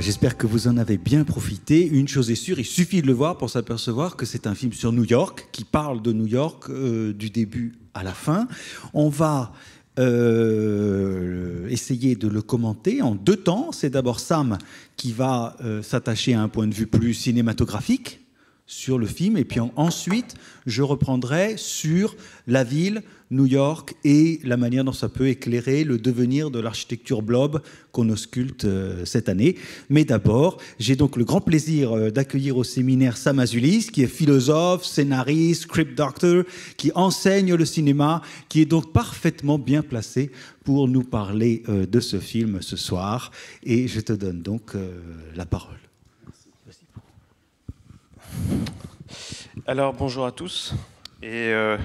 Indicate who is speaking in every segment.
Speaker 1: j'espère que vous en avez bien profité. Une chose est sûre, il suffit de le voir pour s'apercevoir que c'est un film sur New York, qui parle de New York euh, du début à la fin. On va euh, essayer de le commenter en deux temps. C'est d'abord Sam qui va euh, s'attacher à un point de vue plus cinématographique, sur le film. Et puis ensuite, je reprendrai sur la ville, New York, et la manière dont ça peut éclairer le devenir de l'architecture blob qu'on ausculte euh, cette année. Mais d'abord, j'ai donc le grand plaisir euh, d'accueillir au séminaire Sam Azulis, qui est philosophe, scénariste, script doctor, qui enseigne le cinéma, qui est donc parfaitement bien placé pour nous parler euh, de ce film ce soir. Et je te donne donc la parole.
Speaker 2: Alors bonjour à tous. Et euh,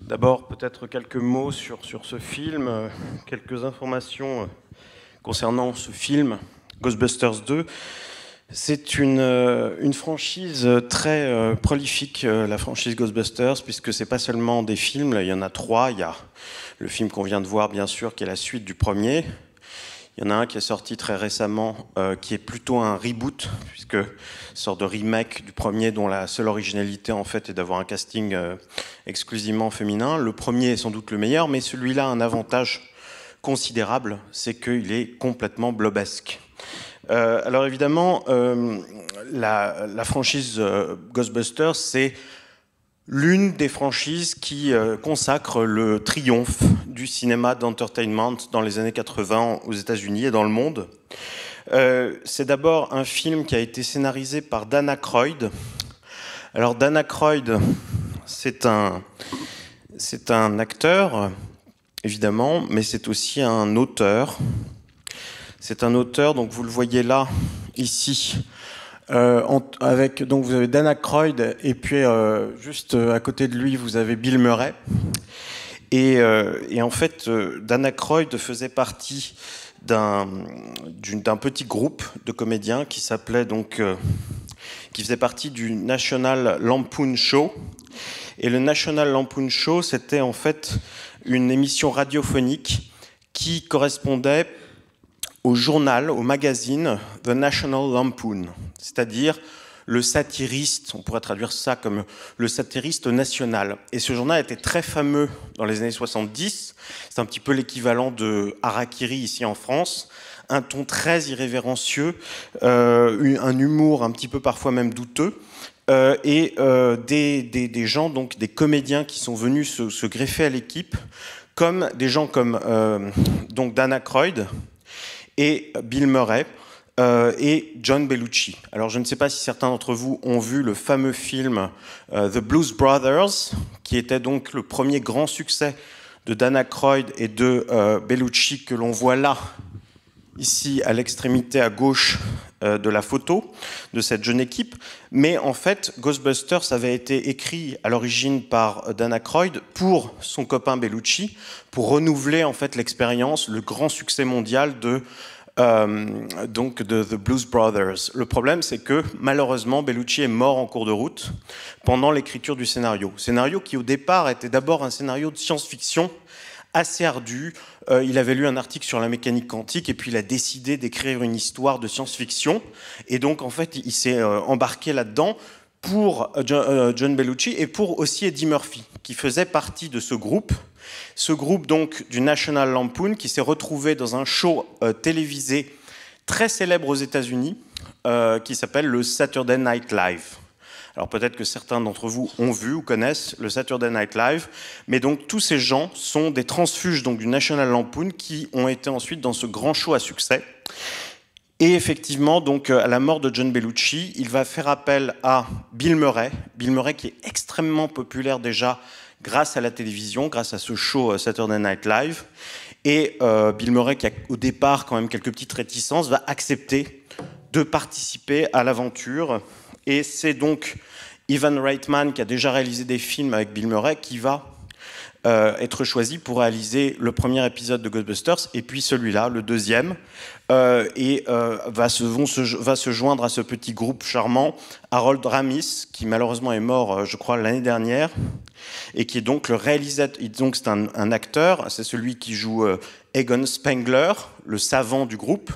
Speaker 2: d'abord peut-être quelques mots sur, ce film, euh, quelques informations euh, concernant ce film, Ghostbusters 2. C'est une, franchise très prolifique, la franchise Ghostbusters, puisque c'est pas seulement des films, il y en a trois. Il y a le film qu'on vient de voir, bien sûr, qui est la suite du premier, il y en a un qui est sorti très récemment, euh, qui est plutôt un reboot, puisque sorte de remake du premier, dont la seule originalité en fait est d'avoir un casting euh, exclusivement féminin. Le premier est sans doute le meilleur, mais celui-là a un avantage considérable, c'est qu'il est complètement blobesque. Euh, alors évidemment, la, franchise Ghostbusters, c'est l'une des franchises qui euh, consacre le triomphe du cinéma d'entertainment dans les années 80 aux États-Unis et dans le monde. Euh, c'est d'abord un film qui a été scénarisé par Dana Croyd. Alors Dana Croyd, c'est un, c'est un acteur, évidemment, mais c'est aussi un auteur. C'est un auteur, donc vous le voyez là, ici, euh, avec, donc vous avez dana Aykroyd et puis euh, juste euh, à côté de lui vous avez Bill Murray. Et, et en fait, Dan Aykroyd faisait partie d'un petit groupe de comédiens qui s'appelait donc qui faisait partie du National Lampoon Show. Et le National Lampoon Show, c'était en fait une émission radiophonique qui correspondait au journal, au magazine The National Lampoon, c'est-à-dire le satiriste, on pourrait traduire ça comme le satiriste national. Et ce journal était très fameux dans les années 70, c'est un petit peu l'équivalent de Harakiri ici en France, un ton très irrévérencieux, euh, un humour un petit peu parfois même douteux. Euh, et euh, des, des, des, gens, donc des comédiens qui sont venus se, se greffer à l'équipe, comme des gens comme euh, donc Dana Croyd, et Bill Murray. Euh, et John Bellucci. Alors je ne sais pas si certains d'entre vous ont vu le fameux film euh, The Blues Brothers, qui était donc le premier grand succès de Dana Croyd et de euh, Bellucci que l'on voit là ici à l'extrémité à gauche euh, de la photo de cette jeune équipe, mais en fait Ghostbusters avait été écrit à l'origine par euh, Dana Croyd pour son copain Bellucci, pour renouveler en fait l'expérience, le grand succès mondial de euh, donc de The Blues Brothers. Le problème, c'est que malheureusement, Bellucci est mort en cours de route pendant l'écriture du scénario. Scénario qui, au départ, était d'abord un scénario de science-fiction assez ardu, euh, il avait lu un article sur la mécanique quantique et puis il a décidé d'écrire une histoire de science-fiction. Et donc, en fait, il s'est euh, embarqué là-dedans pour euh, John Bellucci et pour aussi Eddie Murphy, qui faisait partie de ce groupe. Ce groupe donc du National Lampoon qui s'est retrouvé dans un show télévisé très célèbre aux États-Unis qui s'appelle le Saturday Night Live. Alors peut-être que certains d'entre vous ont vu ou connaissent le Saturday Night Live, mais donc tous ces gens sont des transfuges donc, du National Lampoon qui ont été ensuite dans ce grand show à succès. Et effectivement, donc euh, à la mort de John Bellucci, il va faire appel à Bill Murray, Bill Murray qui est extrêmement populaire déjà grâce à la télévision, grâce à ce show euh, Saturday Night Live. Et euh, Bill Murray, qui a au départ quand même quelques petites réticences, va accepter de participer à l'aventure et c'est donc Ivan Reitman, qui a déjà réalisé des films avec Bill Murray, qui va euh, être choisi pour réaliser le premier épisode de Ghostbusters et puis celui-là, le deuxième, euh, et euh, va, se, joindre à ce petit groupe charmant Harold Ramis, qui malheureusement est mort, je crois, l'année dernière, et qui est donc le réalisateur, donc c'est un, acteur, c'est celui qui joue Egon Spengler, le savant du groupe,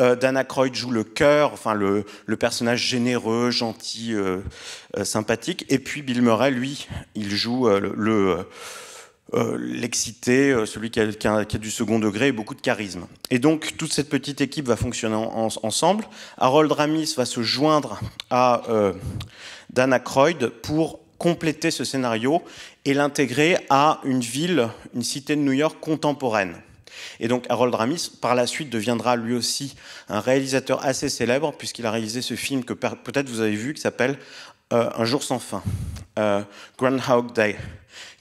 Speaker 2: euh, Dana Croyd joue le cœur, enfin le, personnage généreux, gentil, euh, euh, sympathique. Et puis Bill Murray, lui, il joue l'excité, celui qui a, du second degré et beaucoup de charisme. Et donc toute cette petite équipe va fonctionner ensemble. Harold Ramis va se joindre à Dana Croyd pour compléter ce scénario et l'intégrer à une ville, une cité de New York contemporaine. Et donc Harold Ramis, par la suite, deviendra lui aussi un réalisateur assez célèbre, puisqu'il a réalisé ce film que peut-être vous avez vu, qui s'appelle euh, Un jour sans fin, Grand euh, Groundhog Day,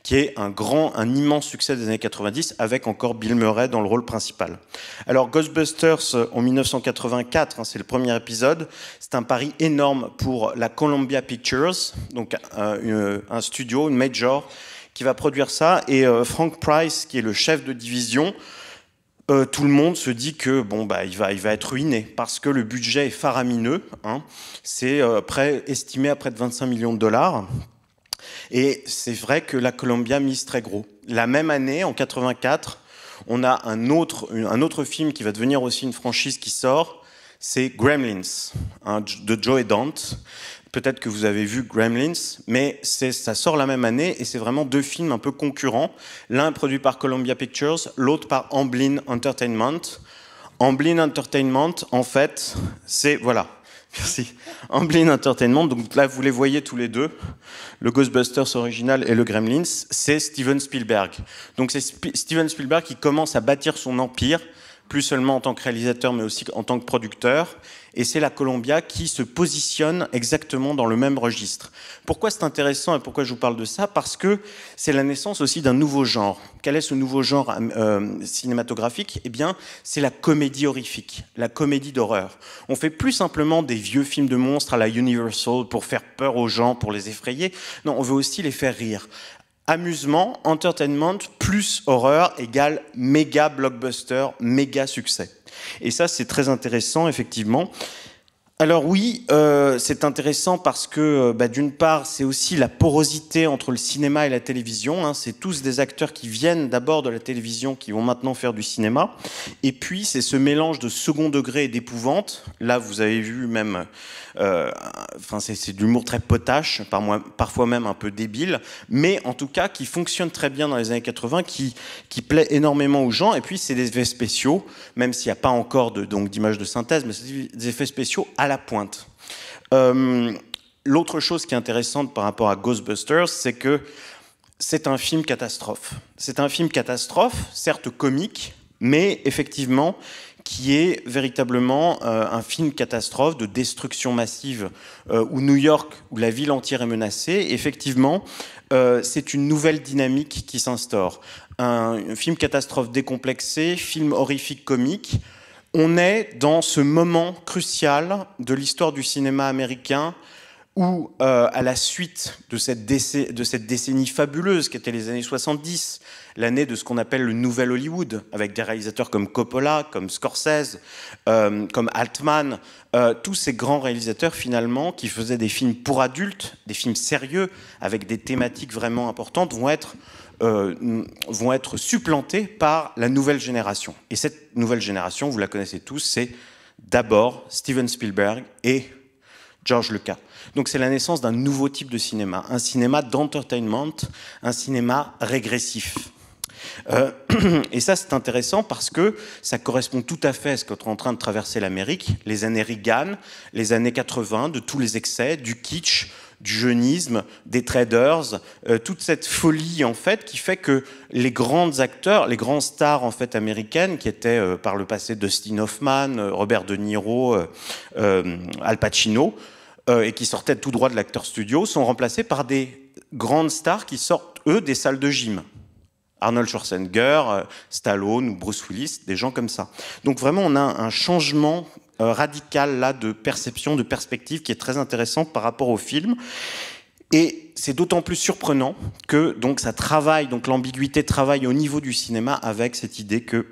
Speaker 2: qui est un grand, un immense succès des années 90, avec encore Bill Murray dans le rôle principal. Alors Ghostbusters euh, en 1984, hein, c'est le premier épisode, c'est un pari énorme pour la Columbia Pictures, donc un studio, une major, qui va produire ça, et Frank Price, qui est le chef de division, euh, tout le monde se dit que bon bah il va, il va être ruiné parce que le budget est faramineux. Hein. C'est euh, près, estimé à près de 25 millions de dollars. Et c'est vrai que la Columbia mise très gros. La même année, en 84, on a un autre, un autre film qui va devenir aussi une franchise qui sort. C'est Gremlins hein, de Joe Dante, Peut-être que vous avez vu Gremlins, mais ça sort la même année et c'est vraiment deux films un peu concurrents. L'un produit par Columbia Pictures, l'autre par Amblin Entertainment. Amblin Entertainment, en fait, c'est voilà. Merci. Amblin Entertainment, donc là vous les voyez tous les deux, le Ghostbusters original et le Gremlins, c'est Steven Spielberg. Donc c'est Steven Spielberg qui commence à bâtir son empire, plus seulement en tant que réalisateur mais aussi en tant que producteur et c'est la Columbia qui se positionne exactement dans le même registre. Pourquoi c'est intéressant et pourquoi je vous parle de ça Parce que c'est la naissance aussi d'un nouveau genre. Quel est ce nouveau genre euh, cinématographique Eh bien, c'est la comédie horrifique, la comédie d'horreur. On fait plus simplement des vieux films de monstres à la Universal pour faire peur aux gens, pour les effrayer. Non, on veut aussi les faire rire amusement, entertainment plus horreur égale méga blockbuster, méga succès. Et ça, c'est très intéressant, effectivement alors oui, euh, c'est intéressant parce que euh, bah, d'une part, c'est aussi la porosité entre le cinéma et la télévision. Hein. C'est tous des acteurs qui viennent d'abord de la télévision qui vont maintenant faire du cinéma. Et puis, c'est ce mélange de second degré et d'épouvante. Là, vous avez vu même, euh, enfin, c'est de l'humour très potache, par moi, parfois même un peu débile, mais en tout cas qui fonctionne très bien dans les années 80, qui, qui plaît énormément aux gens. Et puis, c'est des effets spéciaux, même s'il n'y a pas encore de, donc d'images de synthèse, mais c'est des effets spéciaux à à la pointe. Euh, l'autre chose qui est intéressante par rapport à Ghostbusters, c'est que c'est un film catastrophe. C'est un film catastrophe, certes comique, mais effectivement qui est véritablement euh, un film catastrophe de destruction massive euh, où New York, où la ville entière est menacée. Effectivement, c'est une nouvelle dynamique qui s'instaure. un, film catastrophe décomplexé, film horrifique comique, on est dans ce moment crucial de l'histoire du cinéma américain où, euh, à la suite de cette, décennie, fabuleuse qui était les années 70, l'année de ce qu'on appelle le nouvel Hollywood, avec des réalisateurs comme Coppola, comme Scorsese, euh, comme Altman, euh, tous ces grands réalisateurs finalement qui faisaient des films pour adultes, des films sérieux, avec des thématiques vraiment importantes, vont être euh, vont être supplantés par la nouvelle génération. Et cette nouvelle génération, vous la connaissez tous, c'est d'abord Steven Spielberg et George Lucas. Donc c'est la naissance d'un nouveau type de cinéma, un cinéma d'entertainment, un cinéma régressif. Euh, et ça, c'est intéressant parce que ça correspond tout à fait à ce qu'on est en train de traverser l'Amérique, les années Reagan, les années 80, de tous les excès, du kitsch, du jeunisme, des traders, euh, toute cette folie en fait qui fait que les grands acteurs, les grands stars en fait américaines qui étaient euh, par le passé Dustin Hoffman, euh, Robert De Niro, Al Pacino et qui sortaient tout droit de l'acteur studio sont remplacés par des grandes stars qui sortent eux des salles de gym. Arnold Schwarzenegger, Stallone ou Bruce Willis, des gens comme ça. Donc vraiment, on a un changement euh, radical là de perception, de perspective qui est très intéressante par rapport au film. Et c'est d'autant plus surprenant que donc ça travaille, donc l'ambiguïté travaille au niveau du cinéma avec cette idée que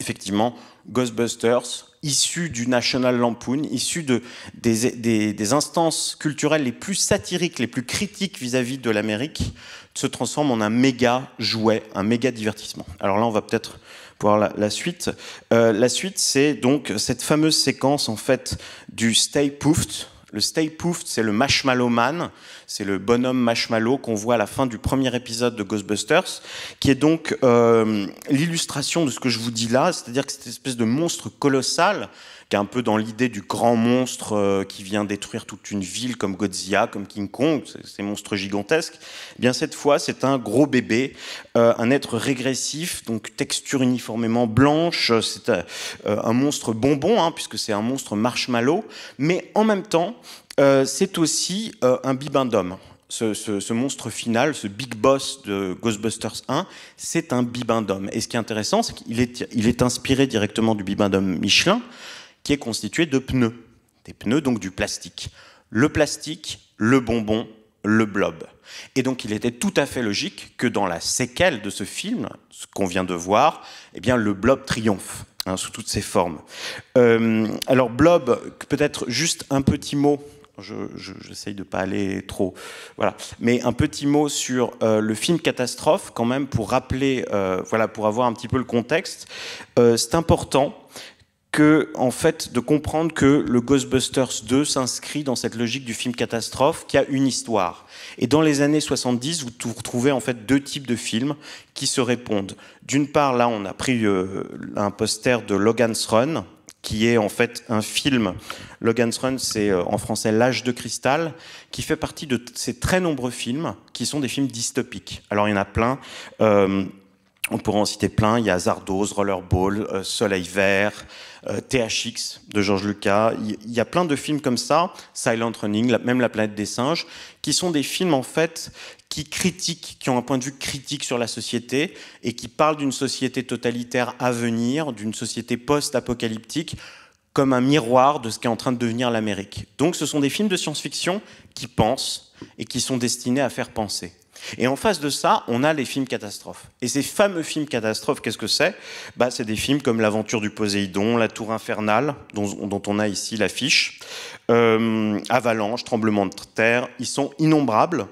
Speaker 2: effectivement Ghostbusters, issu du National Lampoon, issu de, des, instances culturelles les plus satiriques, les plus critiques vis à -vis de l'Amérique, se transforme en un méga jouet, un méga divertissement. Alors là, on va peut-être la, suite. Euh, la suite, c'est donc cette fameuse séquence en fait du Stay Puft. Le Stay Puft, c'est le Marshmallow Man, c'est le bonhomme Marshmallow qu'on voit à la fin du premier épisode de Ghostbusters, qui est donc euh, l'illustration de ce que je vous dis là, c'est-à-dire que cette espèce de monstre colossal qui est un peu dans l'idée du grand monstre euh, qui vient détruire toute une ville comme Godzilla, comme King Kong, ces monstres gigantesques, eh bien cette fois c'est un gros bébé, euh, un être régressif, donc texture uniformément blanche, euh, c'est un monstre bonbon, hein, puisque c'est un monstre marshmallow, mais en même temps c'est aussi un bibendum. Ce, ce, monstre final, ce big boss de Ghostbusters 1, c'est un bibendum. Et ce qui est intéressant, c'est qu'il est, est inspiré directement du bibendum Michelin, qui est constitué de pneus. Des pneus, donc du plastique. Le plastique, le bonbon, le blob. Et donc il était tout à fait logique que dans la séquelle de ce film, ce qu'on vient de voir, eh bien le blob triomphe hein, sous toutes ses formes. Euh, alors blob, peut-être juste un petit mot. J'essaye de ne pas aller trop. Voilà. Mais un petit mot sur euh, le film Catastrophe, quand même, pour rappeler, euh, voilà, pour avoir un petit peu le contexte. C'est important que, en fait, de comprendre que le Ghostbusters 2 s'inscrit dans cette logique du film catastrophe qui a une histoire. Et dans les années 70, vous retrouvez en fait deux types de films qui se répondent. D'une part, là, on a pris euh, un poster de Logan's Run, qui est en fait un film. Logan's Run, c'est euh, en français L'âge de cristal, qui fait partie de ces très nombreux films qui sont des films dystopiques. Alors, il y en a plein. Euh, on pourrait en citer plein. Il y a Zardoz, Rollerball, euh, Soleil Vert, euh, THX de Georges Lucas. Il y a plein de films comme ça, Silent Running, même La planète des singes, qui sont des films en fait qui critiquent, qui ont un point de vue critique sur la société et qui parlent d'une société totalitaire à venir, d'une société post-apocalyptique comme un miroir de ce qui est en train de devenir l'Amérique. Donc ce sont des films de science-fiction qui pensent et qui sont destinés à faire penser. Et en face de ça, on a les films catastrophes. Et ces fameux films catastrophes, qu'est-ce que c'est bah, C'est des films comme L'aventure du Poséidon, La Tour infernale, dont, on a ici l'affiche, euh, Avalanche, Tremblement de terre. Ils sont innombrables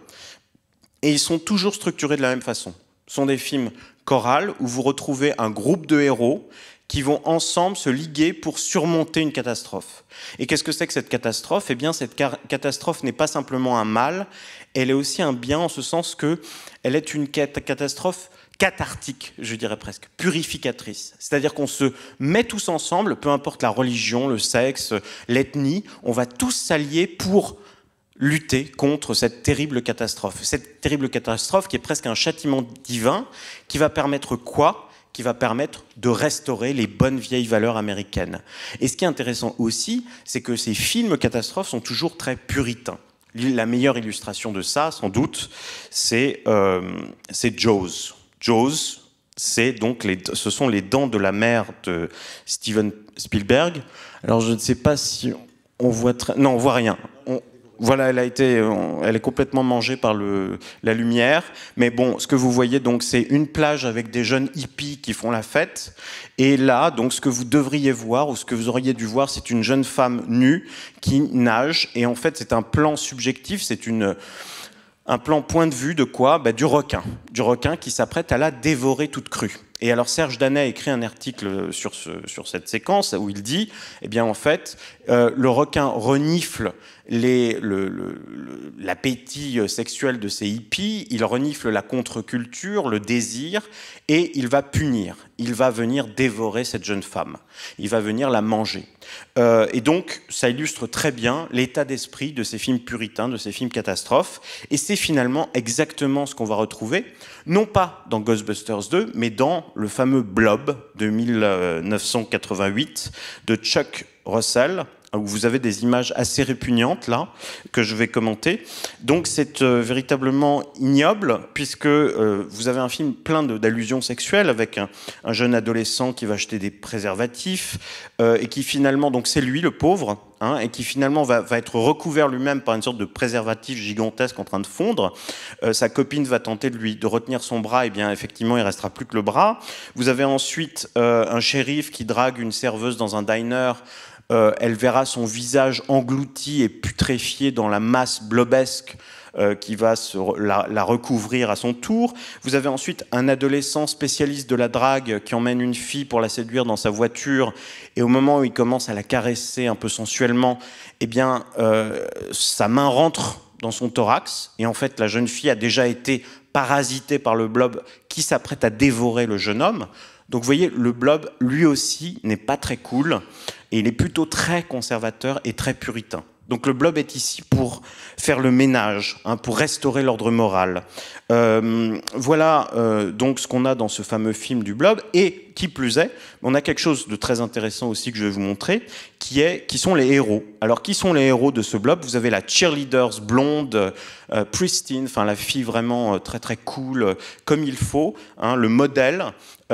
Speaker 2: et ils sont toujours structurés de la même façon. Ce sont des films chorales où vous retrouvez un groupe de héros qui vont ensemble se liguer pour surmonter une catastrophe. Et qu'est-ce que c'est que cette catastrophe Eh bien, cette catastrophe n'est pas simplement un mal, elle est aussi un bien en ce sens que elle est une catastrophe cathartique, je dirais presque, purificatrice. C'est-à-dire qu'on se met tous ensemble, peu importe la religion, le sexe, l'ethnie, on va tous s'allier pour lutter contre cette terrible catastrophe. Cette terrible catastrophe qui est presque un châtiment divin, qui va permettre quoi qui va permettre de restaurer les bonnes vieilles valeurs américaines. Et ce qui est intéressant aussi, c'est que ces films catastrophes sont toujours très puritains. La meilleure illustration de ça, sans doute, c'est euh, Jaws. Jaws, c'est donc les, ce sont les dents de la mer de Steven Spielberg. Alors je ne sais pas si on voit très... non on voit rien. On, voilà, elle a été, elle est complètement mangée par le, la lumière. Mais bon, ce que vous voyez donc, c'est une plage avec des jeunes hippies qui font la fête. Et là, donc, ce que vous devriez voir ou ce que vous auriez dû voir, c'est une jeune femme nue qui nage. Et en fait, c'est un plan subjectif, c'est une un plan point de vue de quoi bah, Du requin, du requin qui s'apprête à la dévorer toute crue. Et alors Serge Danet écrit un article sur, ce, sur cette séquence où il dit, eh bien en fait, euh, le requin renifle l'appétit sexuel de ces hippies, il renifle la contre-culture, le désir, et il va punir. Il va venir dévorer cette jeune femme. Il va venir la manger. Euh, et donc, ça illustre très bien l'état d'esprit de ces films puritains, de ces films catastrophes. Et c'est finalement exactement ce qu'on va retrouver, non pas dans Ghostbusters 2, mais dans le fameux Blob de 1988 euh, de Chuck Russell, ah, vous avez des images assez répugnantes là que je vais commenter. Donc c'est euh, véritablement ignoble puisque euh, vous avez un film plein d'allusions sexuelles avec un, jeune adolescent qui va acheter des préservatifs euh, et qui finalement donc c'est lui le pauvre hein, et qui finalement va, être recouvert lui-même par une sorte de préservatif gigantesque en train de fondre. sa copine va tenter de lui de retenir son bras, et bien effectivement il restera plus que le bras. Vous avez ensuite un shérif qui drague une serveuse dans un diner euh, elle verra son visage englouti et putréfié dans la masse blobesque euh, qui va la, recouvrir à son tour. Vous avez ensuite un adolescent spécialiste de la drague qui emmène une fille pour la séduire dans sa voiture et au moment où il commence à la caresser un peu sensuellement, eh bien, euh, sa main rentre dans son thorax et en fait la jeune fille a déjà été parasitée par le blob qui s'apprête à dévorer le jeune homme. Donc vous voyez, le blob, lui aussi, n'est pas très cool, et il est plutôt très conservateur et très puritain. Donc le blob est ici pour faire le ménage, hein, pour restaurer l'ordre moral. Euh, voilà euh, donc ce qu'on a dans ce fameux film du blob. Et qui plus est, on a quelque chose de très intéressant aussi que je vais vous montrer, qui, est, qui sont les héros. Alors, qui sont les héros de ce blob Vous avez la cheerleaders blonde, euh, pristine, enfin la fille vraiment euh, très très cool, euh, comme il faut, hein, le modèle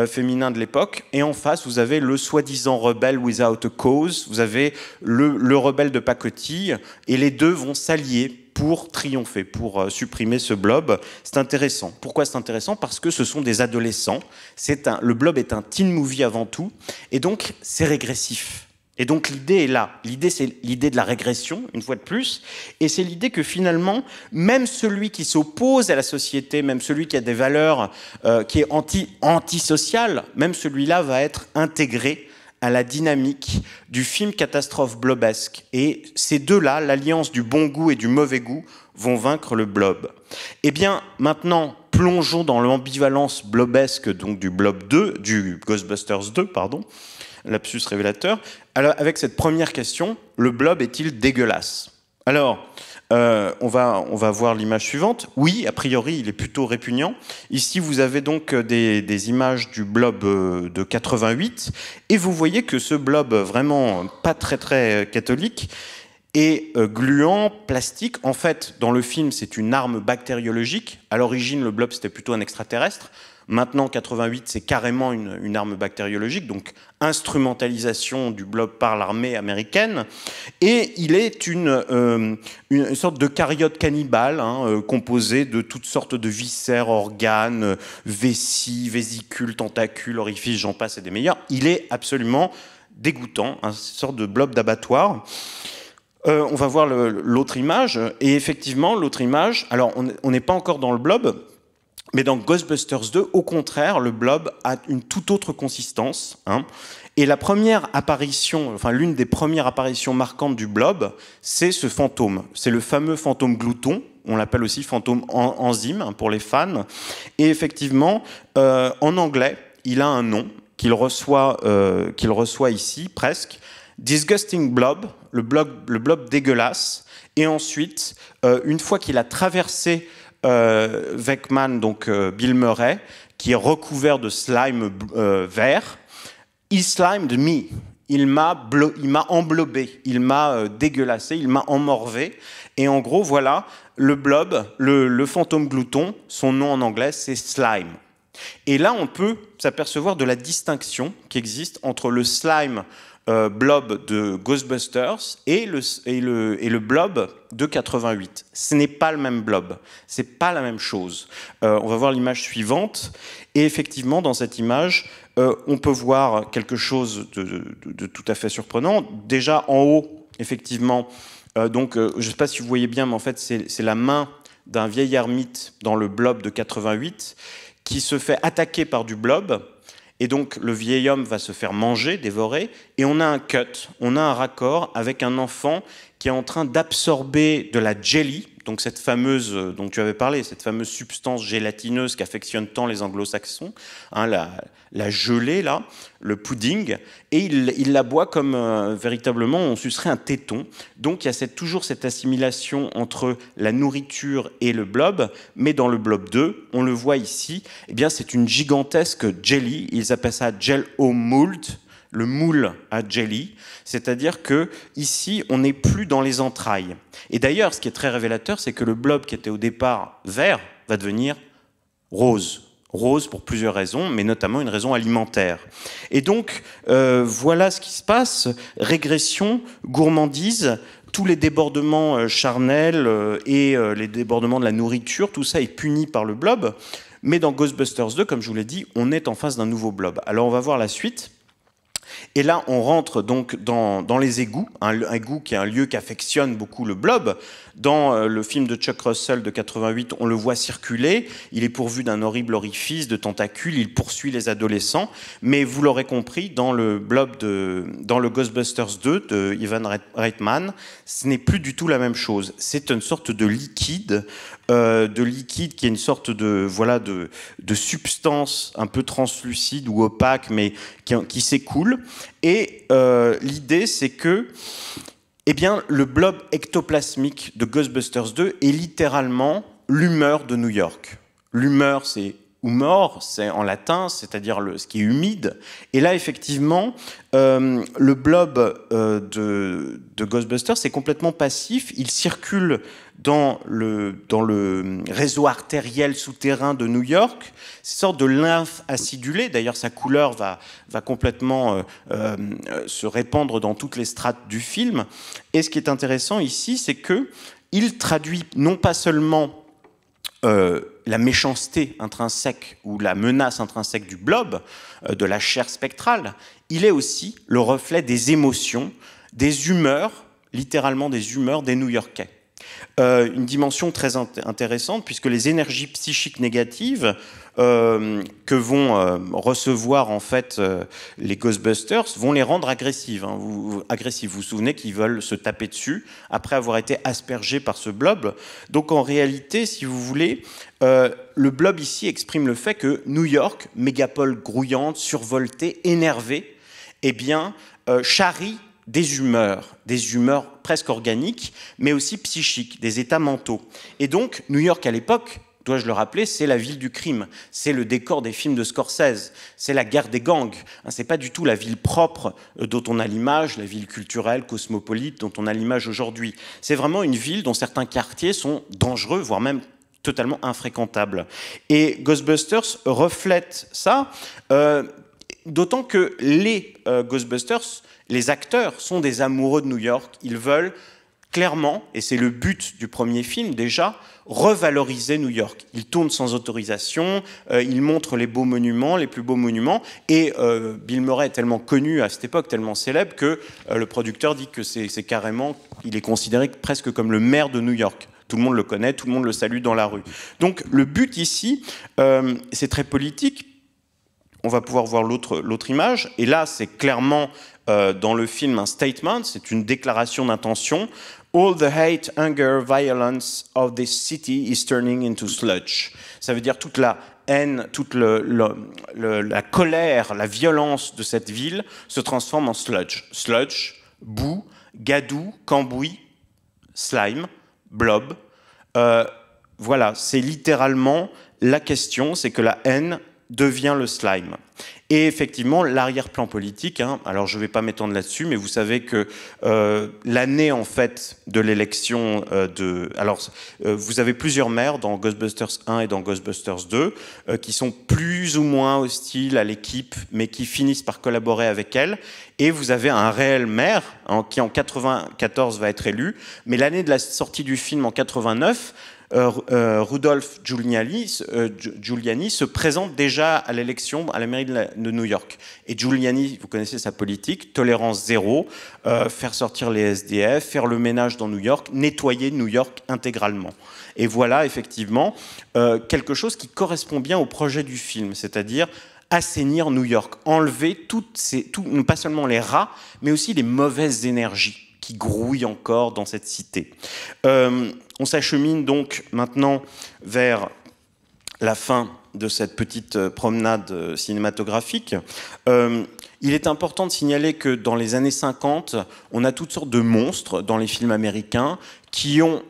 Speaker 2: féminin de l'époque. Et en face, vous avez le soi-disant rebelle without a cause, vous avez le, le rebelle de pacotille, et les deux vont s'allier pour triompher, pour euh, supprimer ce blob. C'est intéressant. Pourquoi c'est intéressant Parce que ce sont des adolescents. C'est un, le blob est un teen movie avant tout, et donc c'est régressif. Et donc l'idée est là. L'idée, c'est l'idée de la régression, une fois de plus. Et c'est l'idée que finalement, même celui qui s'oppose à la société, même celui qui a des valeurs, euh, qui est anti, antisocial, même celui-là va être intégré à la dynamique du film catastrophe blobesque. Et ces deux-là, l'alliance du bon goût et du mauvais goût, vont vaincre le blob. Eh bien, maintenant, plongeons dans l'ambivalence blobesque donc du blob 2, du Ghostbusters 2, pardon, lapsus révélateur. Alors, avec cette première question, le blob est-il dégueulasse Alors, euh, on, va, on va voir l'image suivante. Oui, a priori, il est plutôt répugnant. Ici, vous avez donc euh, des, des images du blob euh, de 88, et vous voyez que ce blob vraiment pas très très catholique et gluant, plastique. En fait, dans le film, c'est une arme bactériologique. À l'origine, le blob, c'était plutôt un extraterrestre. Maintenant, 88, c'est carrément une, arme bactériologique, donc instrumentalisation du blob par l'armée américaine. Et il est une, euh, sorte de cariote cannibale, hein, euh, composé de toutes sortes de viscères, organes, vessies, vésicules, tentacules, orifices, j'en passe et des meilleurs. Il est absolument dégoûtant, une sorte de blob d'abattoir. Euh, on va voir l'autre image. Et effectivement, l'autre image, alors on n'est pas encore dans le blob, mais dans Ghostbusters 2, au contraire, le blob a une toute autre consistance. Hein. Et la première apparition, enfin l'une des premières apparitions marquantes du blob, c'est ce fantôme. C'est le fameux fantôme glouton. On l'appelle aussi fantôme enzyme hein, pour les fans. Et effectivement, euh, en anglais, il a un nom qu'il reçoit, euh, qu'il reçoit ici presque. Disgusting Blob, le blob, le dégueulasse. Et ensuite, euh, une fois qu'il a traversé euh, donc euh, Bill Murray, qui est recouvert de slime euh, vert. He slimed me. Il m'a, il m'a emblobé, il m'a euh, dégueulassé, il m'a emmorvé. Et en gros, voilà, le blob, le fantôme glouton, son nom en anglais, c'est slime. Et là, on peut s'apercevoir de la distinction qui existe entre le slime euh, blob de Ghostbusters et le, et le, et le blob de 88. Ce n'est pas le même blob, ce n'est pas la même chose. Euh, on va voir l'image suivante, et effectivement, dans cette image, euh, on peut voir quelque chose de, tout à fait surprenant. Déjà en haut, effectivement, donc je ne sais pas si vous voyez bien, mais en fait, c'est la main d'un vieil ermite dans le blob de 88 qui se fait attaquer par du blob et donc le vieil homme va se faire manger, dévorer, et on a un cut, on a un raccord avec un enfant qui est en train d'absorber de la jelly, donc cette fameuse, euh, dont tu avais parlé, cette fameuse substance gélatineuse qu'affectionnent tant les anglo-saxons, hein, la, gelée, là, le pudding, et il, la boit comme euh, véritablement on sucerait un téton. Donc il y a toujours cette assimilation entre la nourriture et le blob, mais dans le blob 2, on le voit ici, eh bien c'est une gigantesque jelly, ils appellent ça gel au moult, le moule à jelly, c'est-à-dire que ici on n'est plus dans les entrailles. Et d'ailleurs, ce qui est très révélateur, c'est que le blob qui était au départ vert va devenir rose. Rose pour plusieurs raisons, mais notamment une raison alimentaire. Et donc, euh, voilà ce qui se passe. Régression, gourmandise, tous les débordements euh, charnels euh, et les débordements de la nourriture, tout ça est puni par le blob. Mais dans Ghostbusters 2, comme je vous l'ai dit, on est en face d'un nouveau blob. Alors on va voir la suite. Et là, on rentre donc dans, les égouts, un, égout qui est un lieu qu'affectionne beaucoup le blob, dans euh, le film de Chuck Russell de 88, on le voit circuler. Il est pourvu d'un horrible orifice de tentacules. Il poursuit les adolescents. Mais vous l'aurez compris, dans le blob de, dans le Ghostbusters 2 de Ivan Reitman, ce n'est plus du tout la même chose. C'est une sorte de liquide, euh, de liquide qui est une sorte de voilà de, de substance un peu translucide ou opaque, mais qui, qui s'écoule. Et euh, l'idée, c'est que eh bien, le blob ectoplasmique de Ghostbusters 2 est littéralement l'humeur de New York. L'humeur, c'est mort, c'est en latin, c'est-à-dire ce qui est humide. Et là, effectivement, euh, le blob euh, de, de Ghostbusters est complètement passif. Il circule dans le, dans le réseau artériel souterrain de New York. C'est une sorte de lymphe acidulée. D'ailleurs, sa couleur va, va complètement euh, se répandre dans toutes les strates du film. Et ce qui est intéressant ici, c'est que il traduit non pas seulement la méchanceté intrinsèque ou la menace intrinsèque du blob, euh, de la chair spectrale, il est aussi le reflet des émotions, des humeurs, littéralement des humeurs des New-Yorkais. Euh, une dimension très intéressante puisque les énergies psychiques négatives euh, que vont euh, recevoir en fait euh, les Ghostbusters vont les rendre agressives. Hein. vous, vous, Vous souvenez qu'ils veulent se taper dessus après avoir été aspergés par ce blob. Donc en réalité, si vous voulez, le blob ici exprime le fait que New York, mégapole grouillante, survoltée, énervée, eh bien charrie des humeurs, des humeurs presque organiques, mais aussi psychiques, des états mentaux. Et donc, New York à l'époque, dois-je le rappeler, c'est la ville du crime, c'est le décor des films de Scorsese, c'est la guerre des gangs, hein, c'est pas du tout la ville propre euh, dont on a l'image, la ville culturelle, cosmopolite dont on a l'image aujourd'hui. C'est vraiment une ville dont certains quartiers sont dangereux, voire même totalement infréquentables. Et Ghostbusters reflète ça, euh, d'autant que les euh, Ghostbusters, les acteurs, sont des amoureux de New York, ils veulent clairement, et c'est le but du premier film déjà, revaloriser New York. Il tourne sans autorisation, euh, il montre les beaux monuments, les plus beaux monuments, et euh, Bill Murray est tellement connu à cette époque, tellement célèbre, que euh, le producteur dit que c'est carrément, il est considéré presque comme le maire de New York. Tout le monde le connaît, tout le monde le salue dans la rue. Donc le but ici, c'est très politique. On va pouvoir voir l'autre image. Et là, c'est clairement dans le film un statement, c'est une déclaration d'intention All the hate, anger, violence of this city is turning into sludge. Ça veut dire toute la haine, toute la colère, la violence de cette ville se transforme en sludge. Sludge, boue, gadou, cambouis, slime, blob. Euh, voilà, c'est littéralement la question, c'est que la haine devient le slime. Et effectivement, l'arrière-plan politique, hein, alors je ne vais pas m'étendre là-dessus, mais vous savez que euh, l'année en fait de l'élection euh, de... Alors, euh, vous avez plusieurs maires dans Ghostbusters 1 et dans Ghostbusters 2 qui sont plus ou moins hostiles à l'équipe, mais qui finissent par collaborer avec elle. Et vous avez un réel maire qui en 94 va être élu, mais l'année de la sortie du film en 89... Rudolf Giuliani, Giuliani, se présente déjà à l'élection à la mairie de New York. Et Giuliani, vous connaissez sa politique, tolérance zéro, euh, faire sortir les SDF, faire le ménage dans New York, nettoyer New York intégralement. Et voilà effectivement euh, quelque chose qui correspond bien au projet du film, c'est-à-dire assainir New York, enlever toutes ces, pas seulement les rats, mais aussi les mauvaises énergies qui grouillent encore dans cette cité. Euh, on s'achemine donc maintenant vers la fin de cette petite euh, promenade euh, cinématographique. Euh, il est important de signaler que dans les années 50, on a toutes sortes de monstres dans les films américains qui ont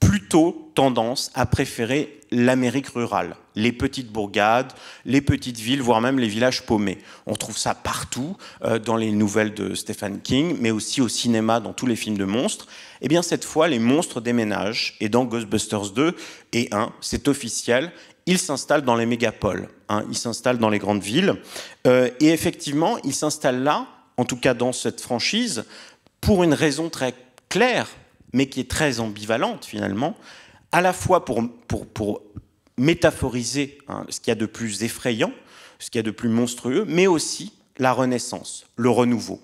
Speaker 2: plutôt tendance à préférer l'Amérique rurale, les petites bourgades, les petites villes, voire même les villages paumés. On trouve ça partout, dans les nouvelles de Stephen King, mais aussi au cinéma, dans tous les films de monstres. Eh bien, cette fois, les monstres déménagent, et dans Ghostbusters 2 et 1, c'est officiel, ils s'installent dans les mégapoles, hein, ils s'installent dans les grandes villes. Euh, et effectivement, ils s'installent là, en tout cas dans cette franchise, pour une raison très claire, mais qui est très ambivalente finalement, à la fois pour, pour, pour métaphoriser hein, ce qu'il y a de plus effrayant, ce qu'il y a de plus monstrueux, mais aussi la renaissance, le renouveau.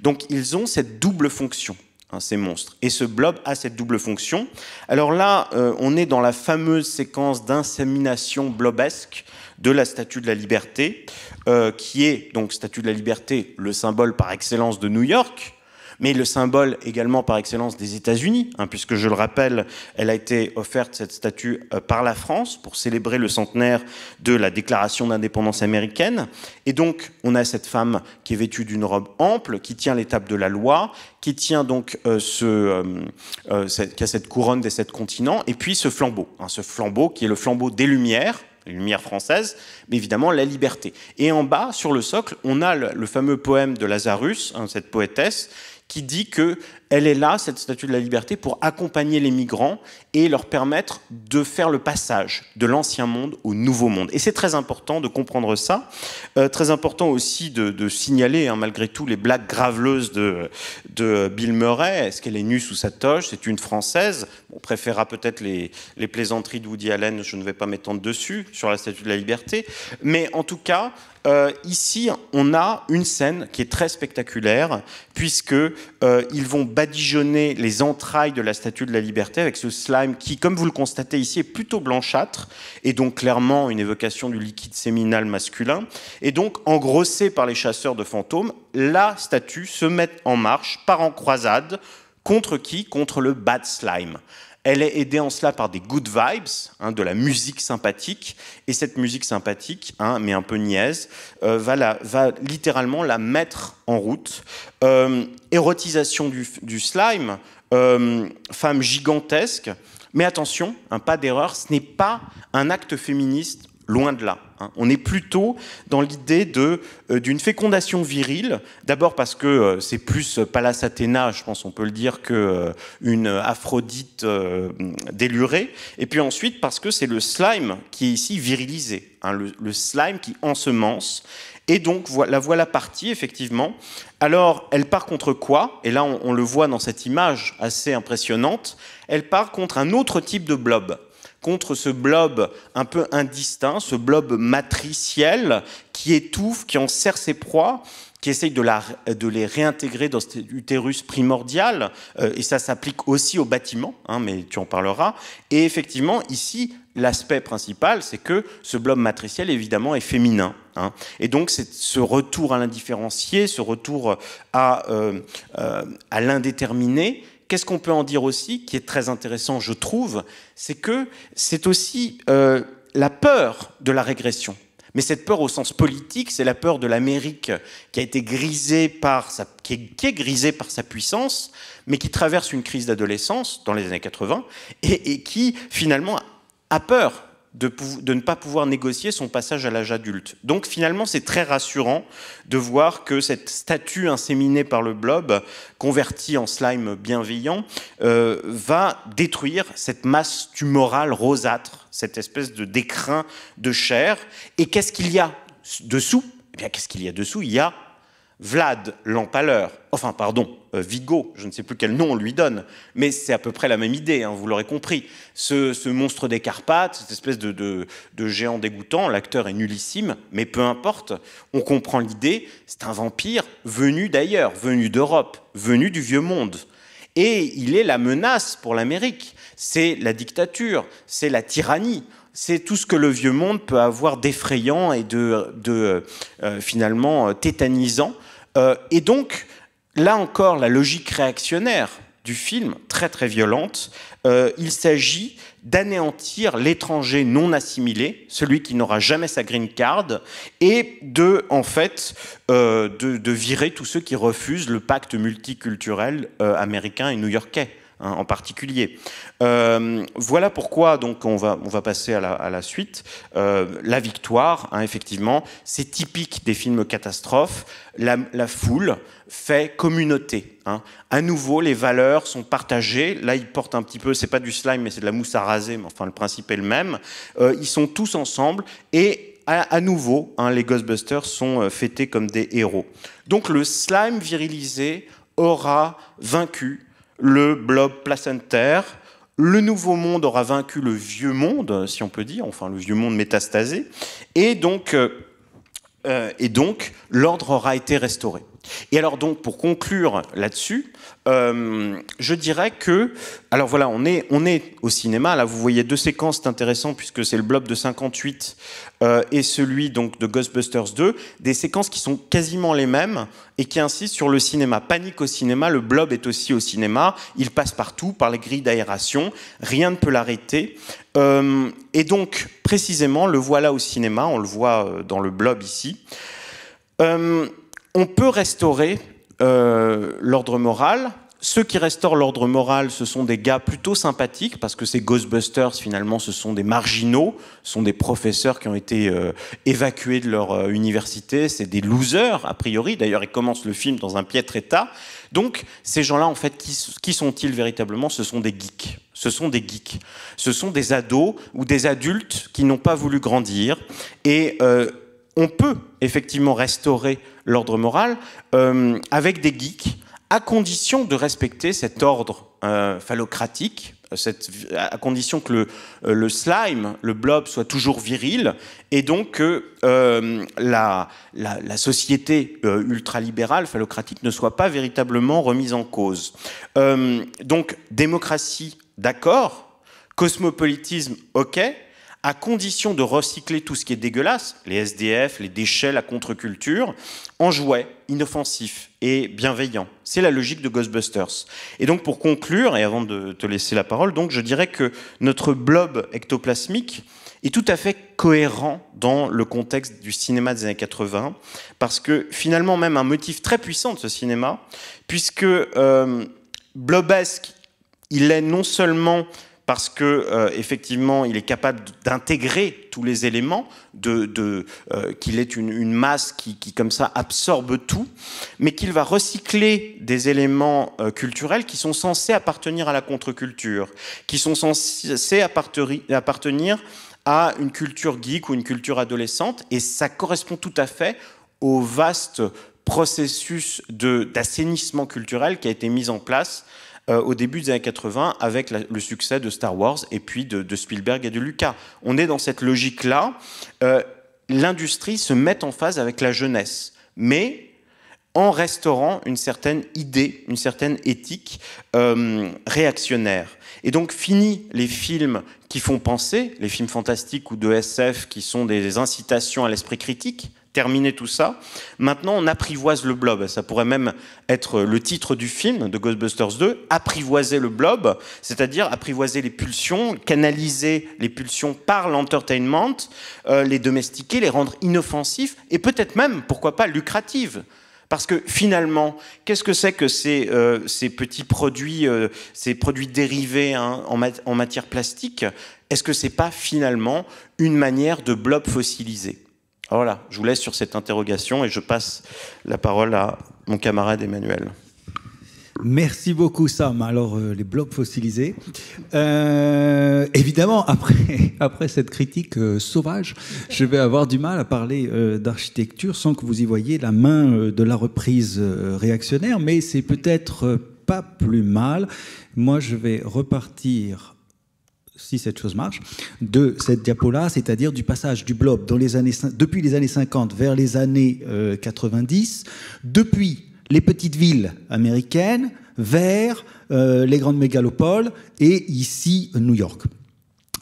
Speaker 2: Donc ils ont cette double fonction. Hein, ces monstres. Et ce blob a cette double fonction. Alors là, euh, on est dans la fameuse séquence d'insémination blobesque de la Statue de la Liberté, euh, qui est donc Statue de la Liberté, le symbole par excellence de New York, mais le symbole également par excellence des États-Unis, hein, puisque je le rappelle, elle a été offerte, cette statue, euh, par la France pour célébrer le centenaire de la déclaration d'indépendance américaine. Et donc, on a cette femme qui est vêtue d'une robe ample, qui tient l'étape de la loi, qui tient donc euh, ce, euh, cette, qui a cette couronne des sept continents, et puis ce flambeau, hein, ce flambeau qui est le flambeau des Lumières, lumière française, mais évidemment la liberté. Et en bas, sur le socle, on a le, fameux poème de Lazarus, hein, cette poétesse, qui dit que elle est là, cette statue de la liberté, pour accompagner les migrants et leur permettre de faire le passage de l'ancien monde au nouveau monde. Et c'est très important de comprendre ça. Euh, très important aussi de, signaler, hein, malgré tout, les blagues graveleuses de, Bill Murray. Est-ce qu'elle est nue sous sa toge C'est une Française. On préférera peut-être les, plaisanteries de Woody Allen, je ne vais pas m'étendre dessus, sur la statue de la liberté. Mais en tout cas, euh, ici, on a une scène qui est très spectaculaire, puisque euh, ils vont badigeonner les entrailles de la statue de la liberté avec ce slime qui, comme vous le constatez ici, est plutôt blanchâtre et donc clairement une évocation du liquide séminal masculin. Et donc, engrossé par les chasseurs de fantômes, la statue se met en marche, part en croisade. Contre qui Contre le bad slime. Elle est aidée en cela par des good vibes, hein, de la musique sympathique, et cette musique sympathique, hein, mais un peu niaise, euh, va, littéralement la mettre en route. Euh, érotisation du, slime, euh, femme gigantesque, mais attention, un hein, pas d'erreur, ce n'est pas un acte féministe, loin de là. Hein. On est plutôt dans l'idée euh, d'une fécondation virile, d'abord parce que euh, c'est plus Pallas Athéna, je pense on peut le dire, que euh, une Aphrodite délurée, et puis ensuite parce que c'est le slime qui est ici virilisé, hein, le, slime qui ensemence, et donc la voilà partie, effectivement. Alors, elle part contre quoi Et là, on, le voit dans cette image assez impressionnante. Elle part contre un autre type de blob contre ce blob un peu indistinct, ce blob matriciel qui étouffe, qui en ses proies, qui essaye de, les réintégrer dans cet utérus primordial, euh, et ça s'applique aussi au bâtiment, hein, mais tu en parleras. Et effectivement, ici, l'aspect principal, c'est que ce blob matriciel, évidemment, est féminin. Hein. Et donc, c'est ce retour à l'indifférencié, ce retour à euh, euh, l'indéterminé qu'est-ce qu'on peut en dire aussi, qui est très intéressant, je trouve, c'est que c'est aussi euh, la peur de la régression. Mais cette peur au sens politique, c'est la peur de l'Amérique qui a été grisée par sa, qui est, grisée par sa puissance, mais qui traverse une crise d'adolescence dans les années 80 et, et qui finalement a peur de, ne pas pouvoir négocier son passage à l'âge adulte. Donc finalement, c'est très rassurant de voir que cette statue inséminée par le blob, convertie en slime bienveillant, euh, va détruire cette masse tumorale rosâtre, cette espèce de décrin de chair. Et qu'est-ce qu'il y a dessous eh bien, qu'est-ce qu'il y a dessous Il y a Vlad l'Empaleur, enfin pardon, euh, Vigo, je ne sais plus quel nom on lui donne, mais c'est à peu près la même idée, hein, vous l'aurez compris. Ce, monstre des Carpates, cette espèce de, géant dégoûtant, l'acteur est nullissime, mais peu importe, on comprend l'idée, c'est un vampire venu d'ailleurs, venu d'Europe, venu du vieux monde. Et il est la menace pour l'Amérique, c'est la dictature, c'est la tyrannie c'est tout ce que le vieux monde peut avoir d'effrayant et de, euh, finalement euh, tétanisant euh, et donc, là encore, la logique réactionnaire du film, très très violente, euh, il s'agit d'anéantir l'étranger non assimilé, celui qui n'aura jamais sa green card, et de, en fait, euh, de, virer tous ceux qui refusent le pacte multiculturel américain et new-yorkais. Hein, en particulier. Euh, voilà pourquoi donc on va, on va passer à la, suite. Euh, la victoire, hein, effectivement, c'est typique des films catastrophes. La, foule fait communauté. Hein. À nouveau, les valeurs sont partagées. Là, ils portent un petit peu, c'est pas du slime, mais c'est de la mousse à raser. Mais enfin, le principe est le même. Euh, ils sont tous ensemble et à, nouveau, les Ghostbusters sont fêtés comme des héros. Donc le slime virilisé aura vaincu le blob placentaire. Le nouveau monde aura vaincu le vieux monde, si on peut dire, enfin le vieux monde métastasé, et donc, euh, euh, et donc l'ordre aura été restauré. Et alors donc, pour conclure là-dessus, euh, je dirais que, alors voilà, on est, on est au cinéma, là vous voyez deux séquences, c'est intéressant puisque c'est le blob de 58 euh, et celui donc de Ghostbusters 2, des séquences qui sont quasiment les mêmes et qui insistent sur le cinéma. Panique au cinéma, le blob est aussi au cinéma, il passe partout par les grilles d'aération, rien ne peut l'arrêter. Euh, et donc, précisément, le voilà au cinéma, on le voit dans le blob ici. Euh, on peut restaurer euh, l'ordre moral. Ceux qui restaurent l'ordre moral, ce sont des gars plutôt sympathiques, parce que ces Ghostbusters, finalement, ce sont des marginaux, ce sont des professeurs qui ont été euh, évacués de leur euh, université, c'est des losers, a priori. D'ailleurs, ils commencent le film dans un piètre état. Donc, ces gens-là, en fait, qui, qui sont-ils véritablement Ce sont des geeks. Ce sont des geeks. Ce sont des ados ou des adultes qui n'ont pas voulu grandir. Et on peut effectivement restaurer l'ordre moral euh, avec des geeks, à condition de respecter cet ordre euh, phallocratique, euh, à condition que le, slime, le blob, soit toujours viril, et donc que la, société ultralibérale, phallocratique, ne soit pas véritablement remise en cause. donc, démocratie, d'accord, cosmopolitisme, ok, à condition de recycler tout ce qui est dégueulasse, les SDF, les déchets, la contre-culture, en jouets inoffensifs et bienveillants. C'est la logique de Ghostbusters. Et donc pour conclure, et avant de te laisser la parole, donc je dirais que notre blob ectoplasmique est tout à fait cohérent dans le contexte du cinéma des années 80, parce que finalement même un motif très puissant de ce cinéma, puisque euh, blobesque, il est non seulement parce que euh, effectivement, il est capable d'intégrer tous les éléments, euh, qu'il est une, masse qui, comme ça absorbe tout, mais qu'il va recycler des éléments euh, culturels qui sont censés appartenir à la contre-culture, qui sont censés appartenir à une culture geek ou une culture adolescente, et ça correspond tout à fait au vaste processus d'assainissement culturel qui a été mis en place euh, au début des années 80 avec le succès de Star Wars et puis de, Spielberg et de Lucas. On est dans cette logique-là. Euh, l'industrie se met en phase avec la jeunesse, mais en restaurant une certaine idée, une certaine éthique euh, réactionnaire. Et donc fini les films qui font penser, les films fantastiques ou de SF qui sont des incitations à l'esprit critique, terminer tout ça. Maintenant, on apprivoise le blob. Ça pourrait même être le titre du film de Ghostbusters 2, apprivoiser le blob, c'est-à-dire apprivoiser les pulsions, canaliser les pulsions par l'entertainment, euh, les domestiquer, les rendre inoffensifs et peut-être même, pourquoi pas, lucratives. Parce que finalement, qu'est-ce que c'est que ces, euh, petits produits, euh, ces produits dérivés hein, en, en matière plastique Est-ce que c'est pas finalement une manière de blob fossilisé ah, voilà, je vous laisse sur cette interrogation et je passe la parole à mon camarade Emmanuel.
Speaker 1: Merci beaucoup Sam. Alors euh, les blocs fossilisés. Euh, évidemment, après, après cette critique euh, sauvage, je vais avoir du mal à parler d'architecture sans que vous y voyez la main de la reprise réactionnaire, mais c'est peut-être pas plus mal. Moi, je vais repartir si cette chose marche, de cette diapo-là, c'est-à-dire du passage du blob dans les années, depuis les années 50 vers les années 90, euh, depuis les petites villes américaines vers euh, les grandes mégalopoles et ici New York.